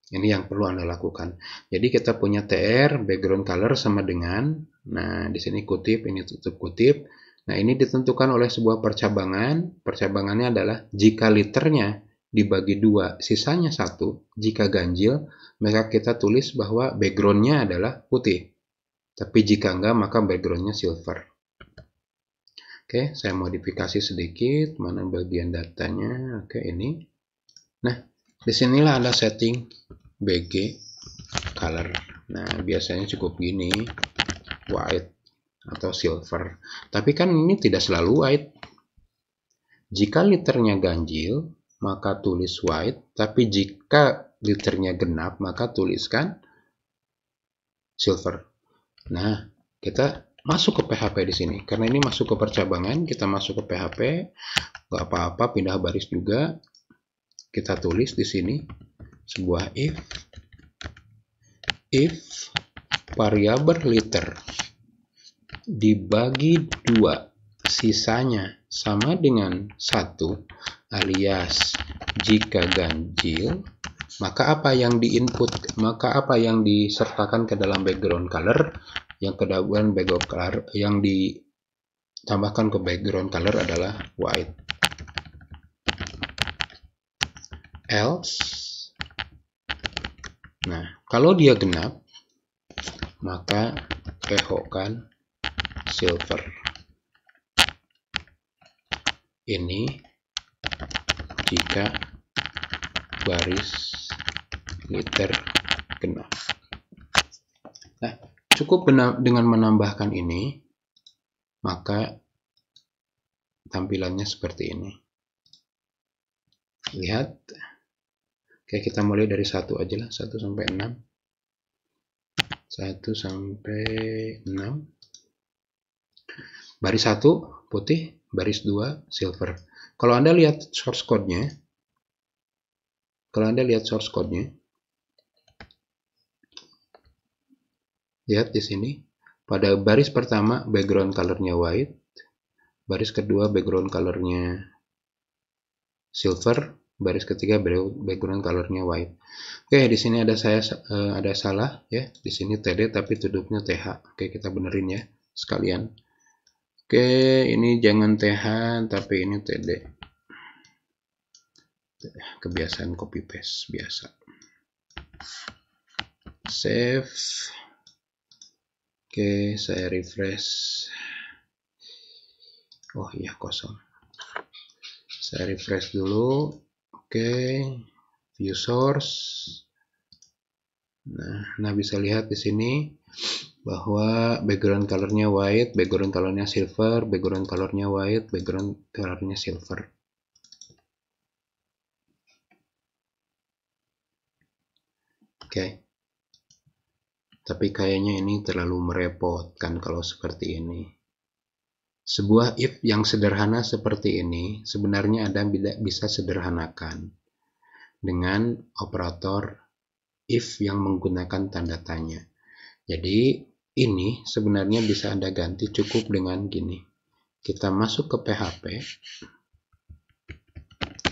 Ini yang perlu Anda lakukan. Jadi kita punya TR background color sama dengan nah di sini kutip, ini tutup kutip. Nah, ini ditentukan oleh sebuah percabangan. Percabangannya adalah jika liternya dibagi dua, sisanya satu. Jika ganjil, maka kita tulis bahwa backgroundnya adalah putih. Tapi jika enggak, maka backgroundnya silver. Oke, saya modifikasi sedikit. Mana bagian datanya? Oke, ini. Nah, disinilah ada setting BG color nah biasanya cukup gini white atau silver tapi kan ini tidak selalu white jika liternya ganjil maka tulis white tapi jika liternya genap maka tuliskan silver nah kita masuk ke PHP di sini karena ini masuk ke percabangan kita masuk ke PHP nggak apa-apa pindah baris juga kita tulis di sini sebuah if if variabel liter dibagi dua sisanya sama dengan satu alias jika ganjil maka apa yang diinput maka apa yang disertakan ke dalam background color yang ke background color yang ditambahkan ke background color adalah white else Nah, kalau dia genap, maka ehokkan silver. Ini jika baris liter genap. Nah, cukup dengan menambahkan ini, maka tampilannya seperti ini. Lihat. Oke, kita mulai dari satu aja lah, satu sampai enam. Satu sampai enam. Baris satu putih, baris dua silver. Kalau Anda lihat source code-nya, kalau Anda lihat source code-nya, lihat di sini, pada baris pertama background color-nya white, baris kedua background color-nya silver, baris ketiga background colornya white. Oke, di sini ada saya eh, ada salah ya. Di sini TD tapi tutupnya TH. Oke, kita benerin ya sekalian. Oke, ini jangan TH tapi ini TD. Kebiasaan copy paste biasa. Save. Oke, saya refresh. Oh iya kosong. Saya refresh dulu. Oke, view source. Nah, nah bisa lihat di sini bahwa background colornya white, background colornya silver, background colornya white, background colornya silver. Oke. Okay. Tapi kayaknya ini terlalu merepotkan kalau seperti ini. Sebuah if yang sederhana seperti ini sebenarnya Anda bisa sederhanakan dengan operator if yang menggunakan tanda tanya. Jadi ini sebenarnya bisa Anda ganti cukup dengan gini. Kita masuk ke PHP,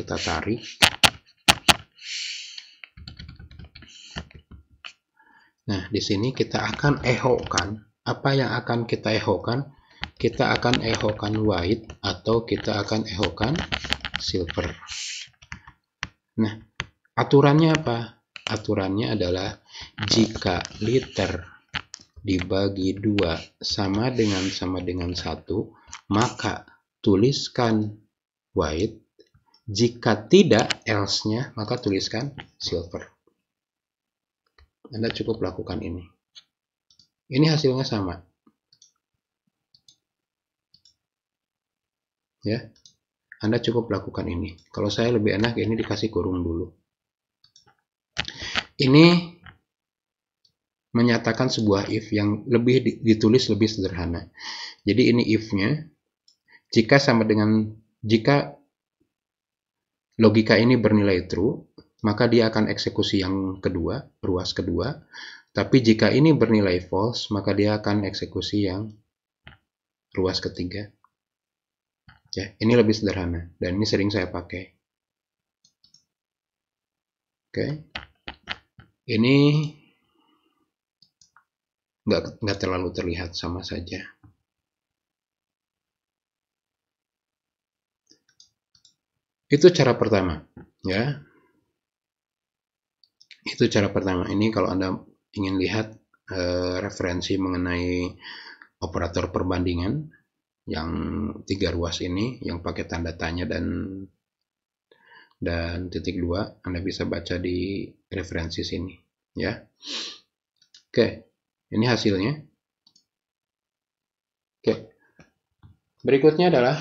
kita tarik, Nah, di sini kita akan echo kan? apa yang akan kita echo kan? kita akan ehokan white atau kita akan ehokan silver. Nah, aturannya apa? Aturannya adalah jika liter dibagi dua sama dengan sama dengan satu, maka tuliskan white. Jika tidak else-nya, maka tuliskan silver. Anda cukup lakukan ini. Ini hasilnya sama. ya Anda cukup lakukan ini kalau saya lebih enak ini dikasih kurung dulu ini menyatakan sebuah if yang lebih ditulis lebih sederhana jadi ini if-nya jika sama dengan jika logika ini bernilai true maka dia akan eksekusi yang kedua ruas kedua tapi jika ini bernilai false maka dia akan eksekusi yang ruas ketiga Ya, ini lebih sederhana dan ini sering saya pakai. Oke. Ini nggak nggak terlalu terlihat sama saja. Itu cara pertama, ya. Itu cara pertama. Ini kalau Anda ingin lihat e, referensi mengenai operator perbandingan yang tiga ruas ini yang pakai tanda tanya dan dan titik dua Anda bisa baca di referensi sini ya oke ini hasilnya oke berikutnya adalah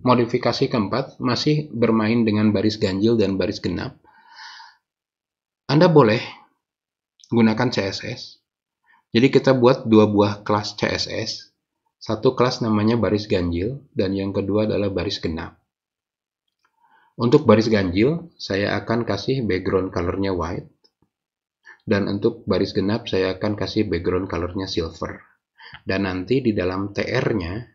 modifikasi keempat masih bermain dengan baris ganjil dan baris genap Anda boleh gunakan CSS jadi kita buat dua buah kelas CSS satu kelas namanya baris ganjil dan yang kedua adalah baris genap. Untuk baris ganjil, saya akan kasih background colornya white. Dan untuk baris genap, saya akan kasih background colornya silver. Dan nanti di dalam TR-nya,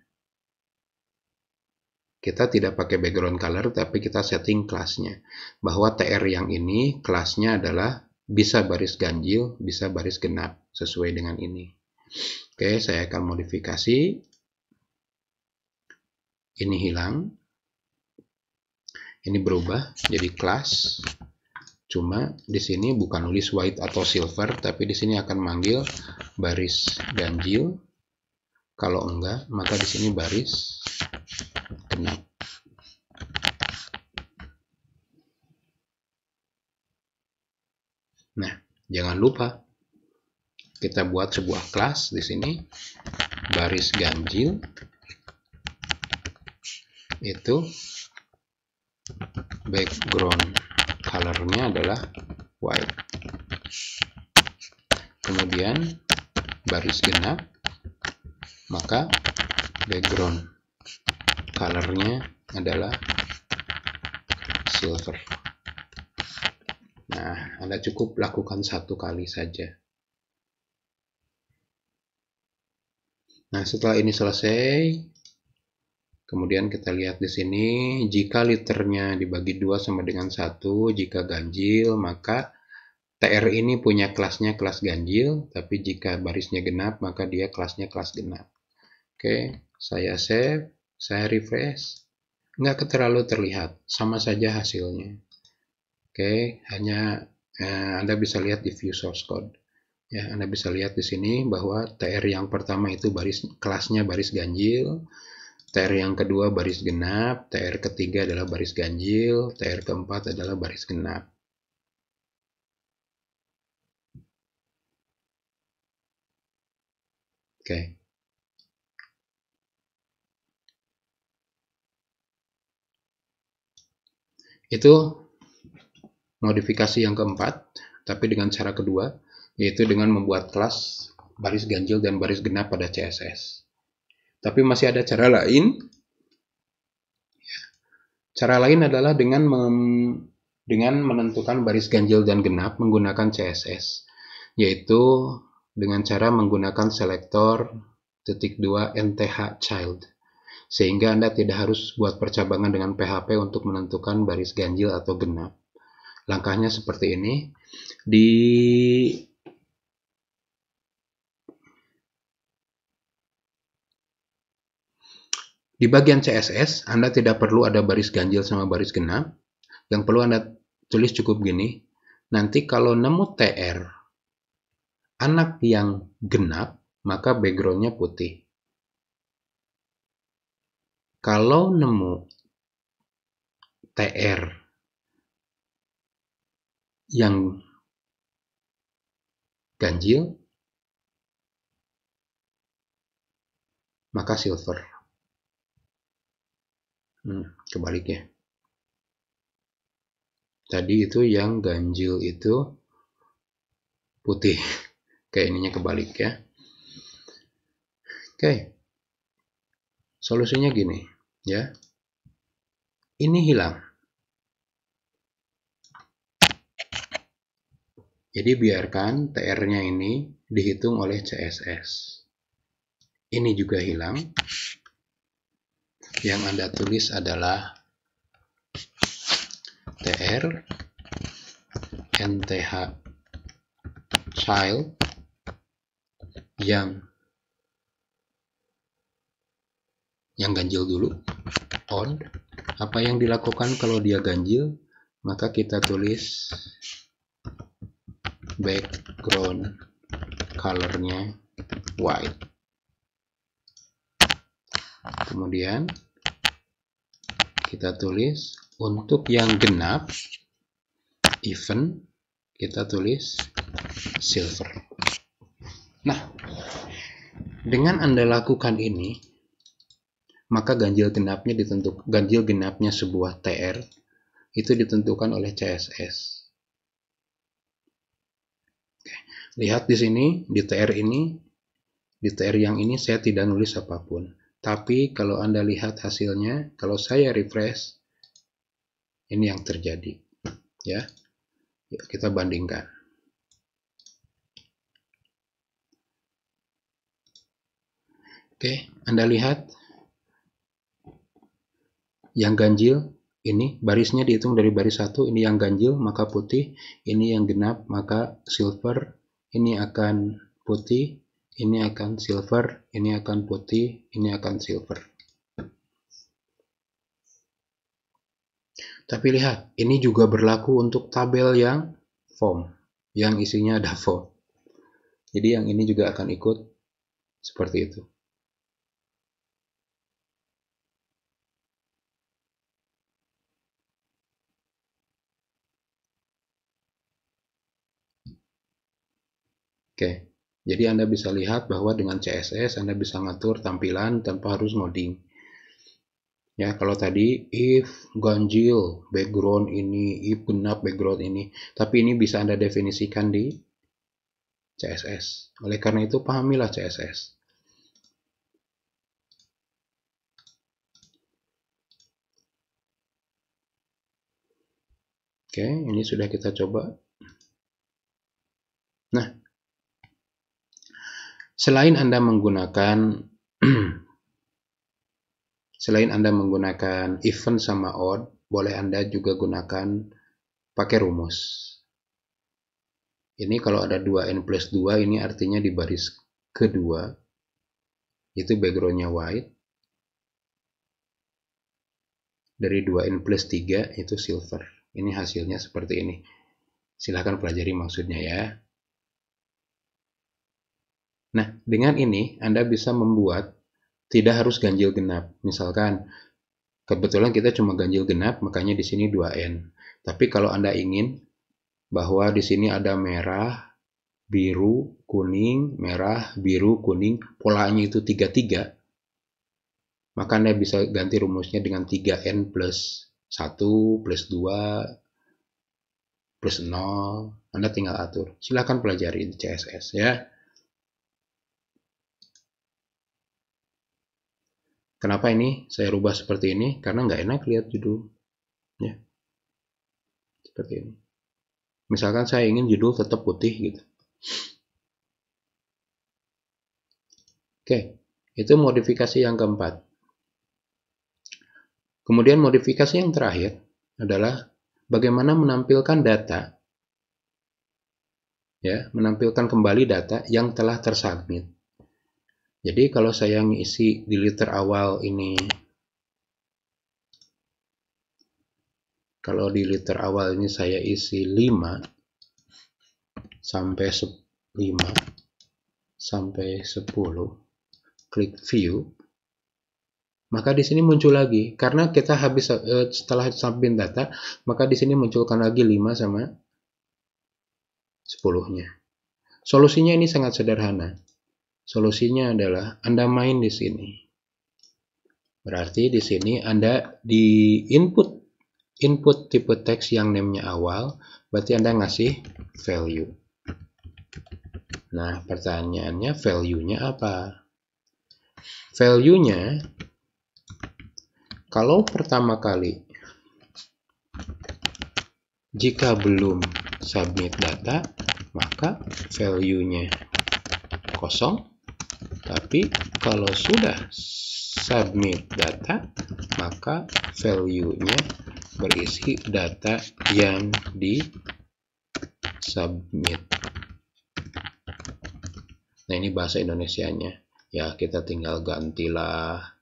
kita tidak pakai background color, tapi kita setting kelasnya. Bahwa TR yang ini, kelasnya adalah bisa baris ganjil, bisa baris genap, sesuai dengan ini. Oke, saya akan modifikasi. Ini hilang. Ini berubah jadi kelas. Cuma di sini bukan nulis white atau silver, tapi di sini akan manggil baris ganjil. Kalau enggak, maka di sini baris genap. Nah, jangan lupa kita buat sebuah kelas di sini baris ganjil itu background colornya adalah white kemudian baris genap maka background colornya adalah silver nah Anda cukup lakukan satu kali saja Nah, setelah ini selesai, kemudian kita lihat di sini, jika liternya dibagi dua sama dengan satu, jika ganjil, maka TR ini punya kelasnya kelas ganjil, tapi jika barisnya genap, maka dia kelasnya kelas genap. Oke, saya save, saya refresh, nggak terlalu terlihat, sama saja hasilnya. Oke, hanya eh, Anda bisa lihat di view source code. Ya, Anda bisa lihat di sini bahwa TR yang pertama itu baris kelasnya baris ganjil, TR yang kedua baris genap, TR ketiga adalah baris ganjil, TR keempat adalah baris genap. Oke. Okay. Itu modifikasi yang keempat, tapi dengan cara kedua yaitu dengan membuat kelas baris ganjil dan baris genap pada CSS. Tapi masih ada cara lain. Cara lain adalah dengan mem, dengan menentukan baris ganjil dan genap menggunakan CSS, yaitu dengan cara menggunakan selektor titik 2 nth child. Sehingga Anda tidak harus buat percabangan dengan PHP untuk menentukan baris ganjil atau genap. Langkahnya seperti ini. Di Di bagian CSS, Anda tidak perlu ada baris ganjil sama baris genap. Yang perlu Anda tulis cukup gini. Nanti kalau nemu TR, anak yang genap, maka backgroundnya putih. Kalau nemu TR yang ganjil, maka silver. Hmm, kebaliknya. Tadi itu yang ganjil itu putih. Kayak ininya kebalik ya. Oke. Solusinya gini, ya. Ini hilang. Jadi biarkan TR-nya ini dihitung oleh CSS. Ini juga hilang yang Anda tulis adalah tr nth child yang yang ganjil dulu on apa yang dilakukan kalau dia ganjil maka kita tulis background colornya white Kemudian kita tulis untuk yang genap even kita tulis silver. Nah, dengan Anda lakukan ini, maka ganjil genapnya ditentukan ganjil genapnya sebuah TR itu ditentukan oleh CSS. Lihat di sini di TR ini di TR yang ini saya tidak nulis apapun. Tapi kalau Anda lihat hasilnya, kalau saya refresh, ini yang terjadi. Ya, Yuk kita bandingkan. Oke, Anda lihat yang ganjil ini barisnya dihitung dari baris satu, ini yang ganjil maka putih, ini yang genap maka silver, ini akan putih, ini akan silver, ini akan putih, ini akan silver. Tapi lihat, ini juga berlaku untuk tabel yang form, yang isinya ada form. Jadi yang ini juga akan ikut seperti itu. Oke. Okay. Jadi Anda bisa lihat bahwa dengan CSS Anda bisa ngatur tampilan tanpa harus ngoding. Ya, kalau tadi if ganjil background ini, if genap background ini, tapi ini bisa Anda definisikan di CSS. Oleh karena itu pahamilah CSS. Oke, ini sudah kita coba. Nah, Selain Anda menggunakan selain Anda menggunakan even sama odd, boleh Anda juga gunakan pakai rumus. Ini kalau ada 2n plus 2, ini artinya di baris kedua, itu backgroundnya white. Dari 2n plus 3 itu silver. Ini hasilnya seperti ini. Silahkan pelajari maksudnya ya. Nah, dengan ini Anda bisa membuat tidak harus ganjil genap. Misalkan kebetulan kita cuma ganjil genap, makanya di sini 2N. Tapi kalau Anda ingin bahwa di sini ada merah, biru, kuning, merah, biru, kuning, polanya itu 33, maka Anda bisa ganti rumusnya dengan 3N plus 1, plus 2, plus 0. Anda tinggal atur. Silahkan pelajari di CSS ya. Kenapa ini saya rubah seperti ini? Karena nggak enak lihat judul. Ya. Seperti ini. Misalkan saya ingin judul tetap putih gitu. Oke, itu modifikasi yang keempat. Kemudian modifikasi yang terakhir adalah bagaimana menampilkan data ya, menampilkan kembali data yang telah tersubmit. Jadi kalau saya ngisi di liter awal ini, kalau di liter awal ini saya isi 5 sampai 5 sampai 10, klik view, maka di sini muncul lagi karena kita habis e, setelah sampin data, maka di sini munculkan lagi 5 sama 10-nya. Solusinya ini sangat sederhana Solusinya adalah Anda main di sini. Berarti di sini Anda di input input tipe teks yang name-nya awal, berarti Anda ngasih value. Nah, pertanyaannya value-nya apa? Value-nya kalau pertama kali jika belum submit data, maka value-nya kosong. Tapi kalau sudah submit data, maka value-nya berisi data yang di submit. Nah, ini bahasa Indonesianya. Ya, kita tinggal gantilah.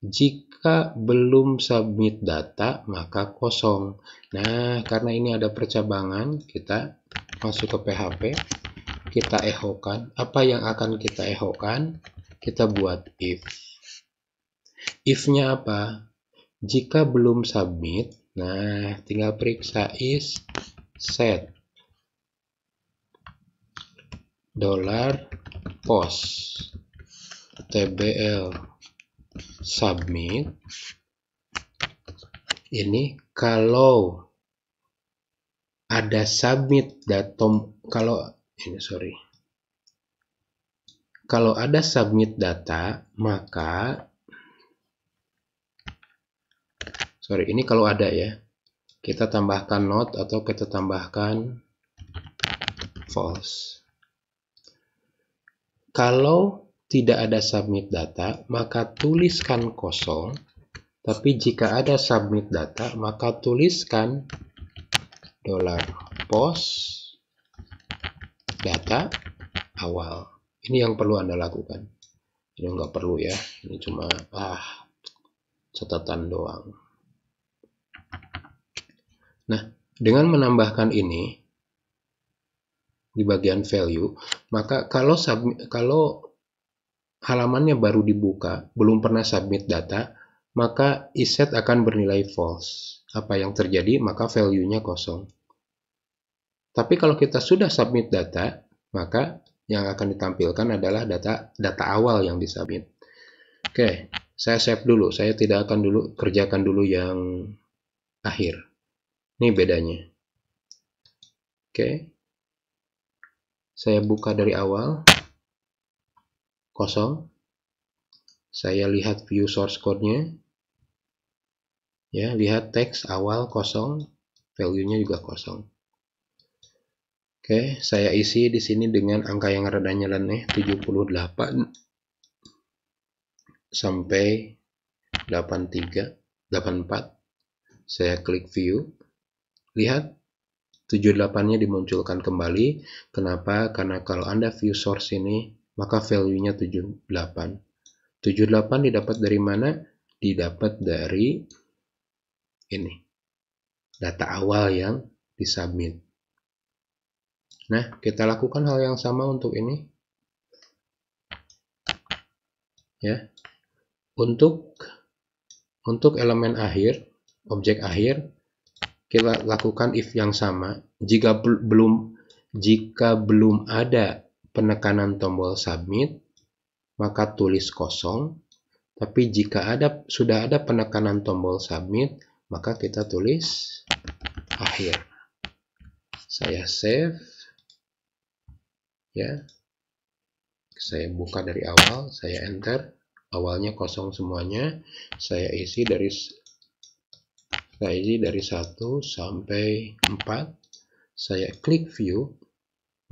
Jika belum submit data, maka kosong. Nah, karena ini ada percabangan, kita masuk ke PHP kita ehokan, apa yang akan kita ehokan, kita buat if. If-nya apa? Jika belum submit, nah tinggal periksa is set dollar post tbl submit ini kalau ada submit datum kalau sini sorry kalau ada submit data maka sorry ini kalau ada ya kita tambahkan not atau kita tambahkan false kalau tidak ada submit data maka tuliskan kosong tapi jika ada submit data maka tuliskan dollar post data awal. Ini yang perlu Anda lakukan. Ini nggak perlu ya. Ini cuma ah catatan doang. Nah, dengan menambahkan ini di bagian value, maka kalau submit, kalau halamannya baru dibuka, belum pernah submit data, maka iset akan bernilai false. Apa yang terjadi, maka value-nya kosong. Tapi kalau kita sudah submit data, maka yang akan ditampilkan adalah data data awal yang disubmit. Oke, saya save dulu. Saya tidak akan dulu kerjakan dulu yang akhir. Ini bedanya. Oke. Saya buka dari awal. Kosong. Saya lihat view source code-nya. Ya, lihat teks awal kosong, value-nya juga kosong. Oke, saya isi di sini dengan angka yang rada nyeleneh ya, 78 sampai 83, 84. Saya klik view. Lihat 78-nya dimunculkan kembali. Kenapa? Karena kalau Anda view source ini, maka value-nya 78. 78 didapat dari mana? Didapat dari ini. Data awal yang disubmit. Nah, kita lakukan hal yang sama untuk ini. Ya. Untuk untuk elemen akhir, objek akhir, kita lakukan if yang sama. Jika belum jika belum ada penekanan tombol submit, maka tulis kosong. Tapi jika ada sudah ada penekanan tombol submit, maka kita tulis akhir. Saya save ya saya buka dari awal saya enter awalnya kosong semuanya saya isi dari saya isi dari 1 sampai 4 saya klik view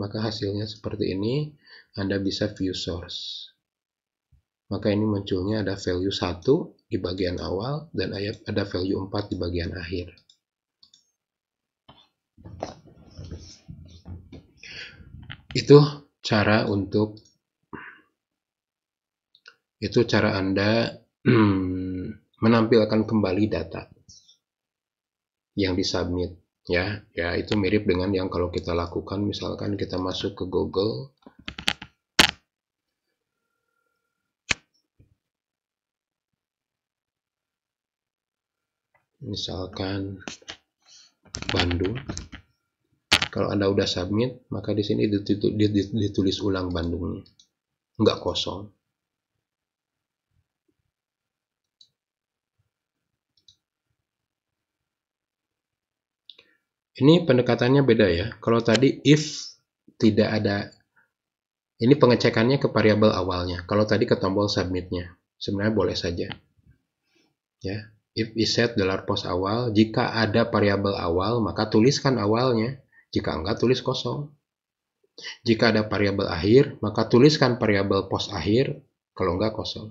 maka hasilnya seperti ini Anda bisa view source maka ini munculnya ada value 1 di bagian awal dan ada value 4 di bagian akhir itu cara untuk itu cara Anda menampilkan kembali data yang disubmit ya ya itu mirip dengan yang kalau kita lakukan misalkan kita masuk ke Google misalkan Bandung kalau Anda udah submit, maka di sini ditulis ulang Bandungnya. Nggak kosong. Ini pendekatannya beda ya. Kalau tadi if tidak ada ini pengecekannya ke variabel awalnya. Kalau tadi ke tombol submitnya, sebenarnya boleh saja. Ya, if is set dollar post awal, jika ada variabel awal maka tuliskan awalnya. Jika enggak, tulis kosong. Jika ada variabel akhir, maka tuliskan variabel pos akhir, kalau enggak kosong.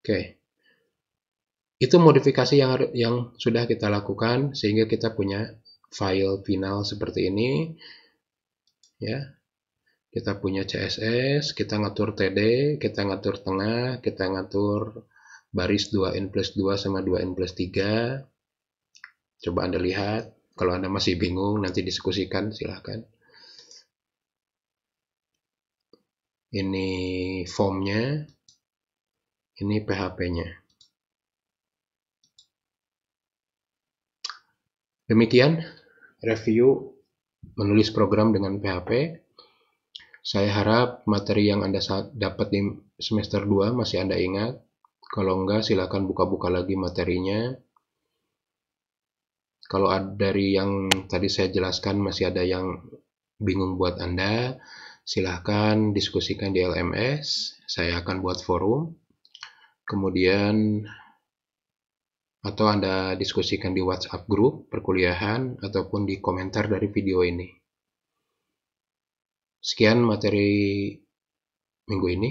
Oke. Itu modifikasi yang yang sudah kita lakukan sehingga kita punya file final seperti ini. Ya. Kita punya CSS, kita ngatur TD, kita ngatur tengah, kita ngatur baris 2N plus 2 sama 2N plus 3. Coba Anda lihat. Kalau Anda masih bingung, nanti diskusikan, silahkan. Ini formnya, ini PHP-nya. Demikian review menulis program dengan PHP. Saya harap materi yang Anda dapat di semester 2 masih Anda ingat kalau enggak, silakan buka-buka lagi materinya. Kalau dari yang tadi saya jelaskan masih ada yang bingung buat Anda, silahkan diskusikan di LMS. Saya akan buat forum. Kemudian atau Anda diskusikan di WhatsApp grup perkuliahan ataupun di komentar dari video ini. Sekian materi minggu ini.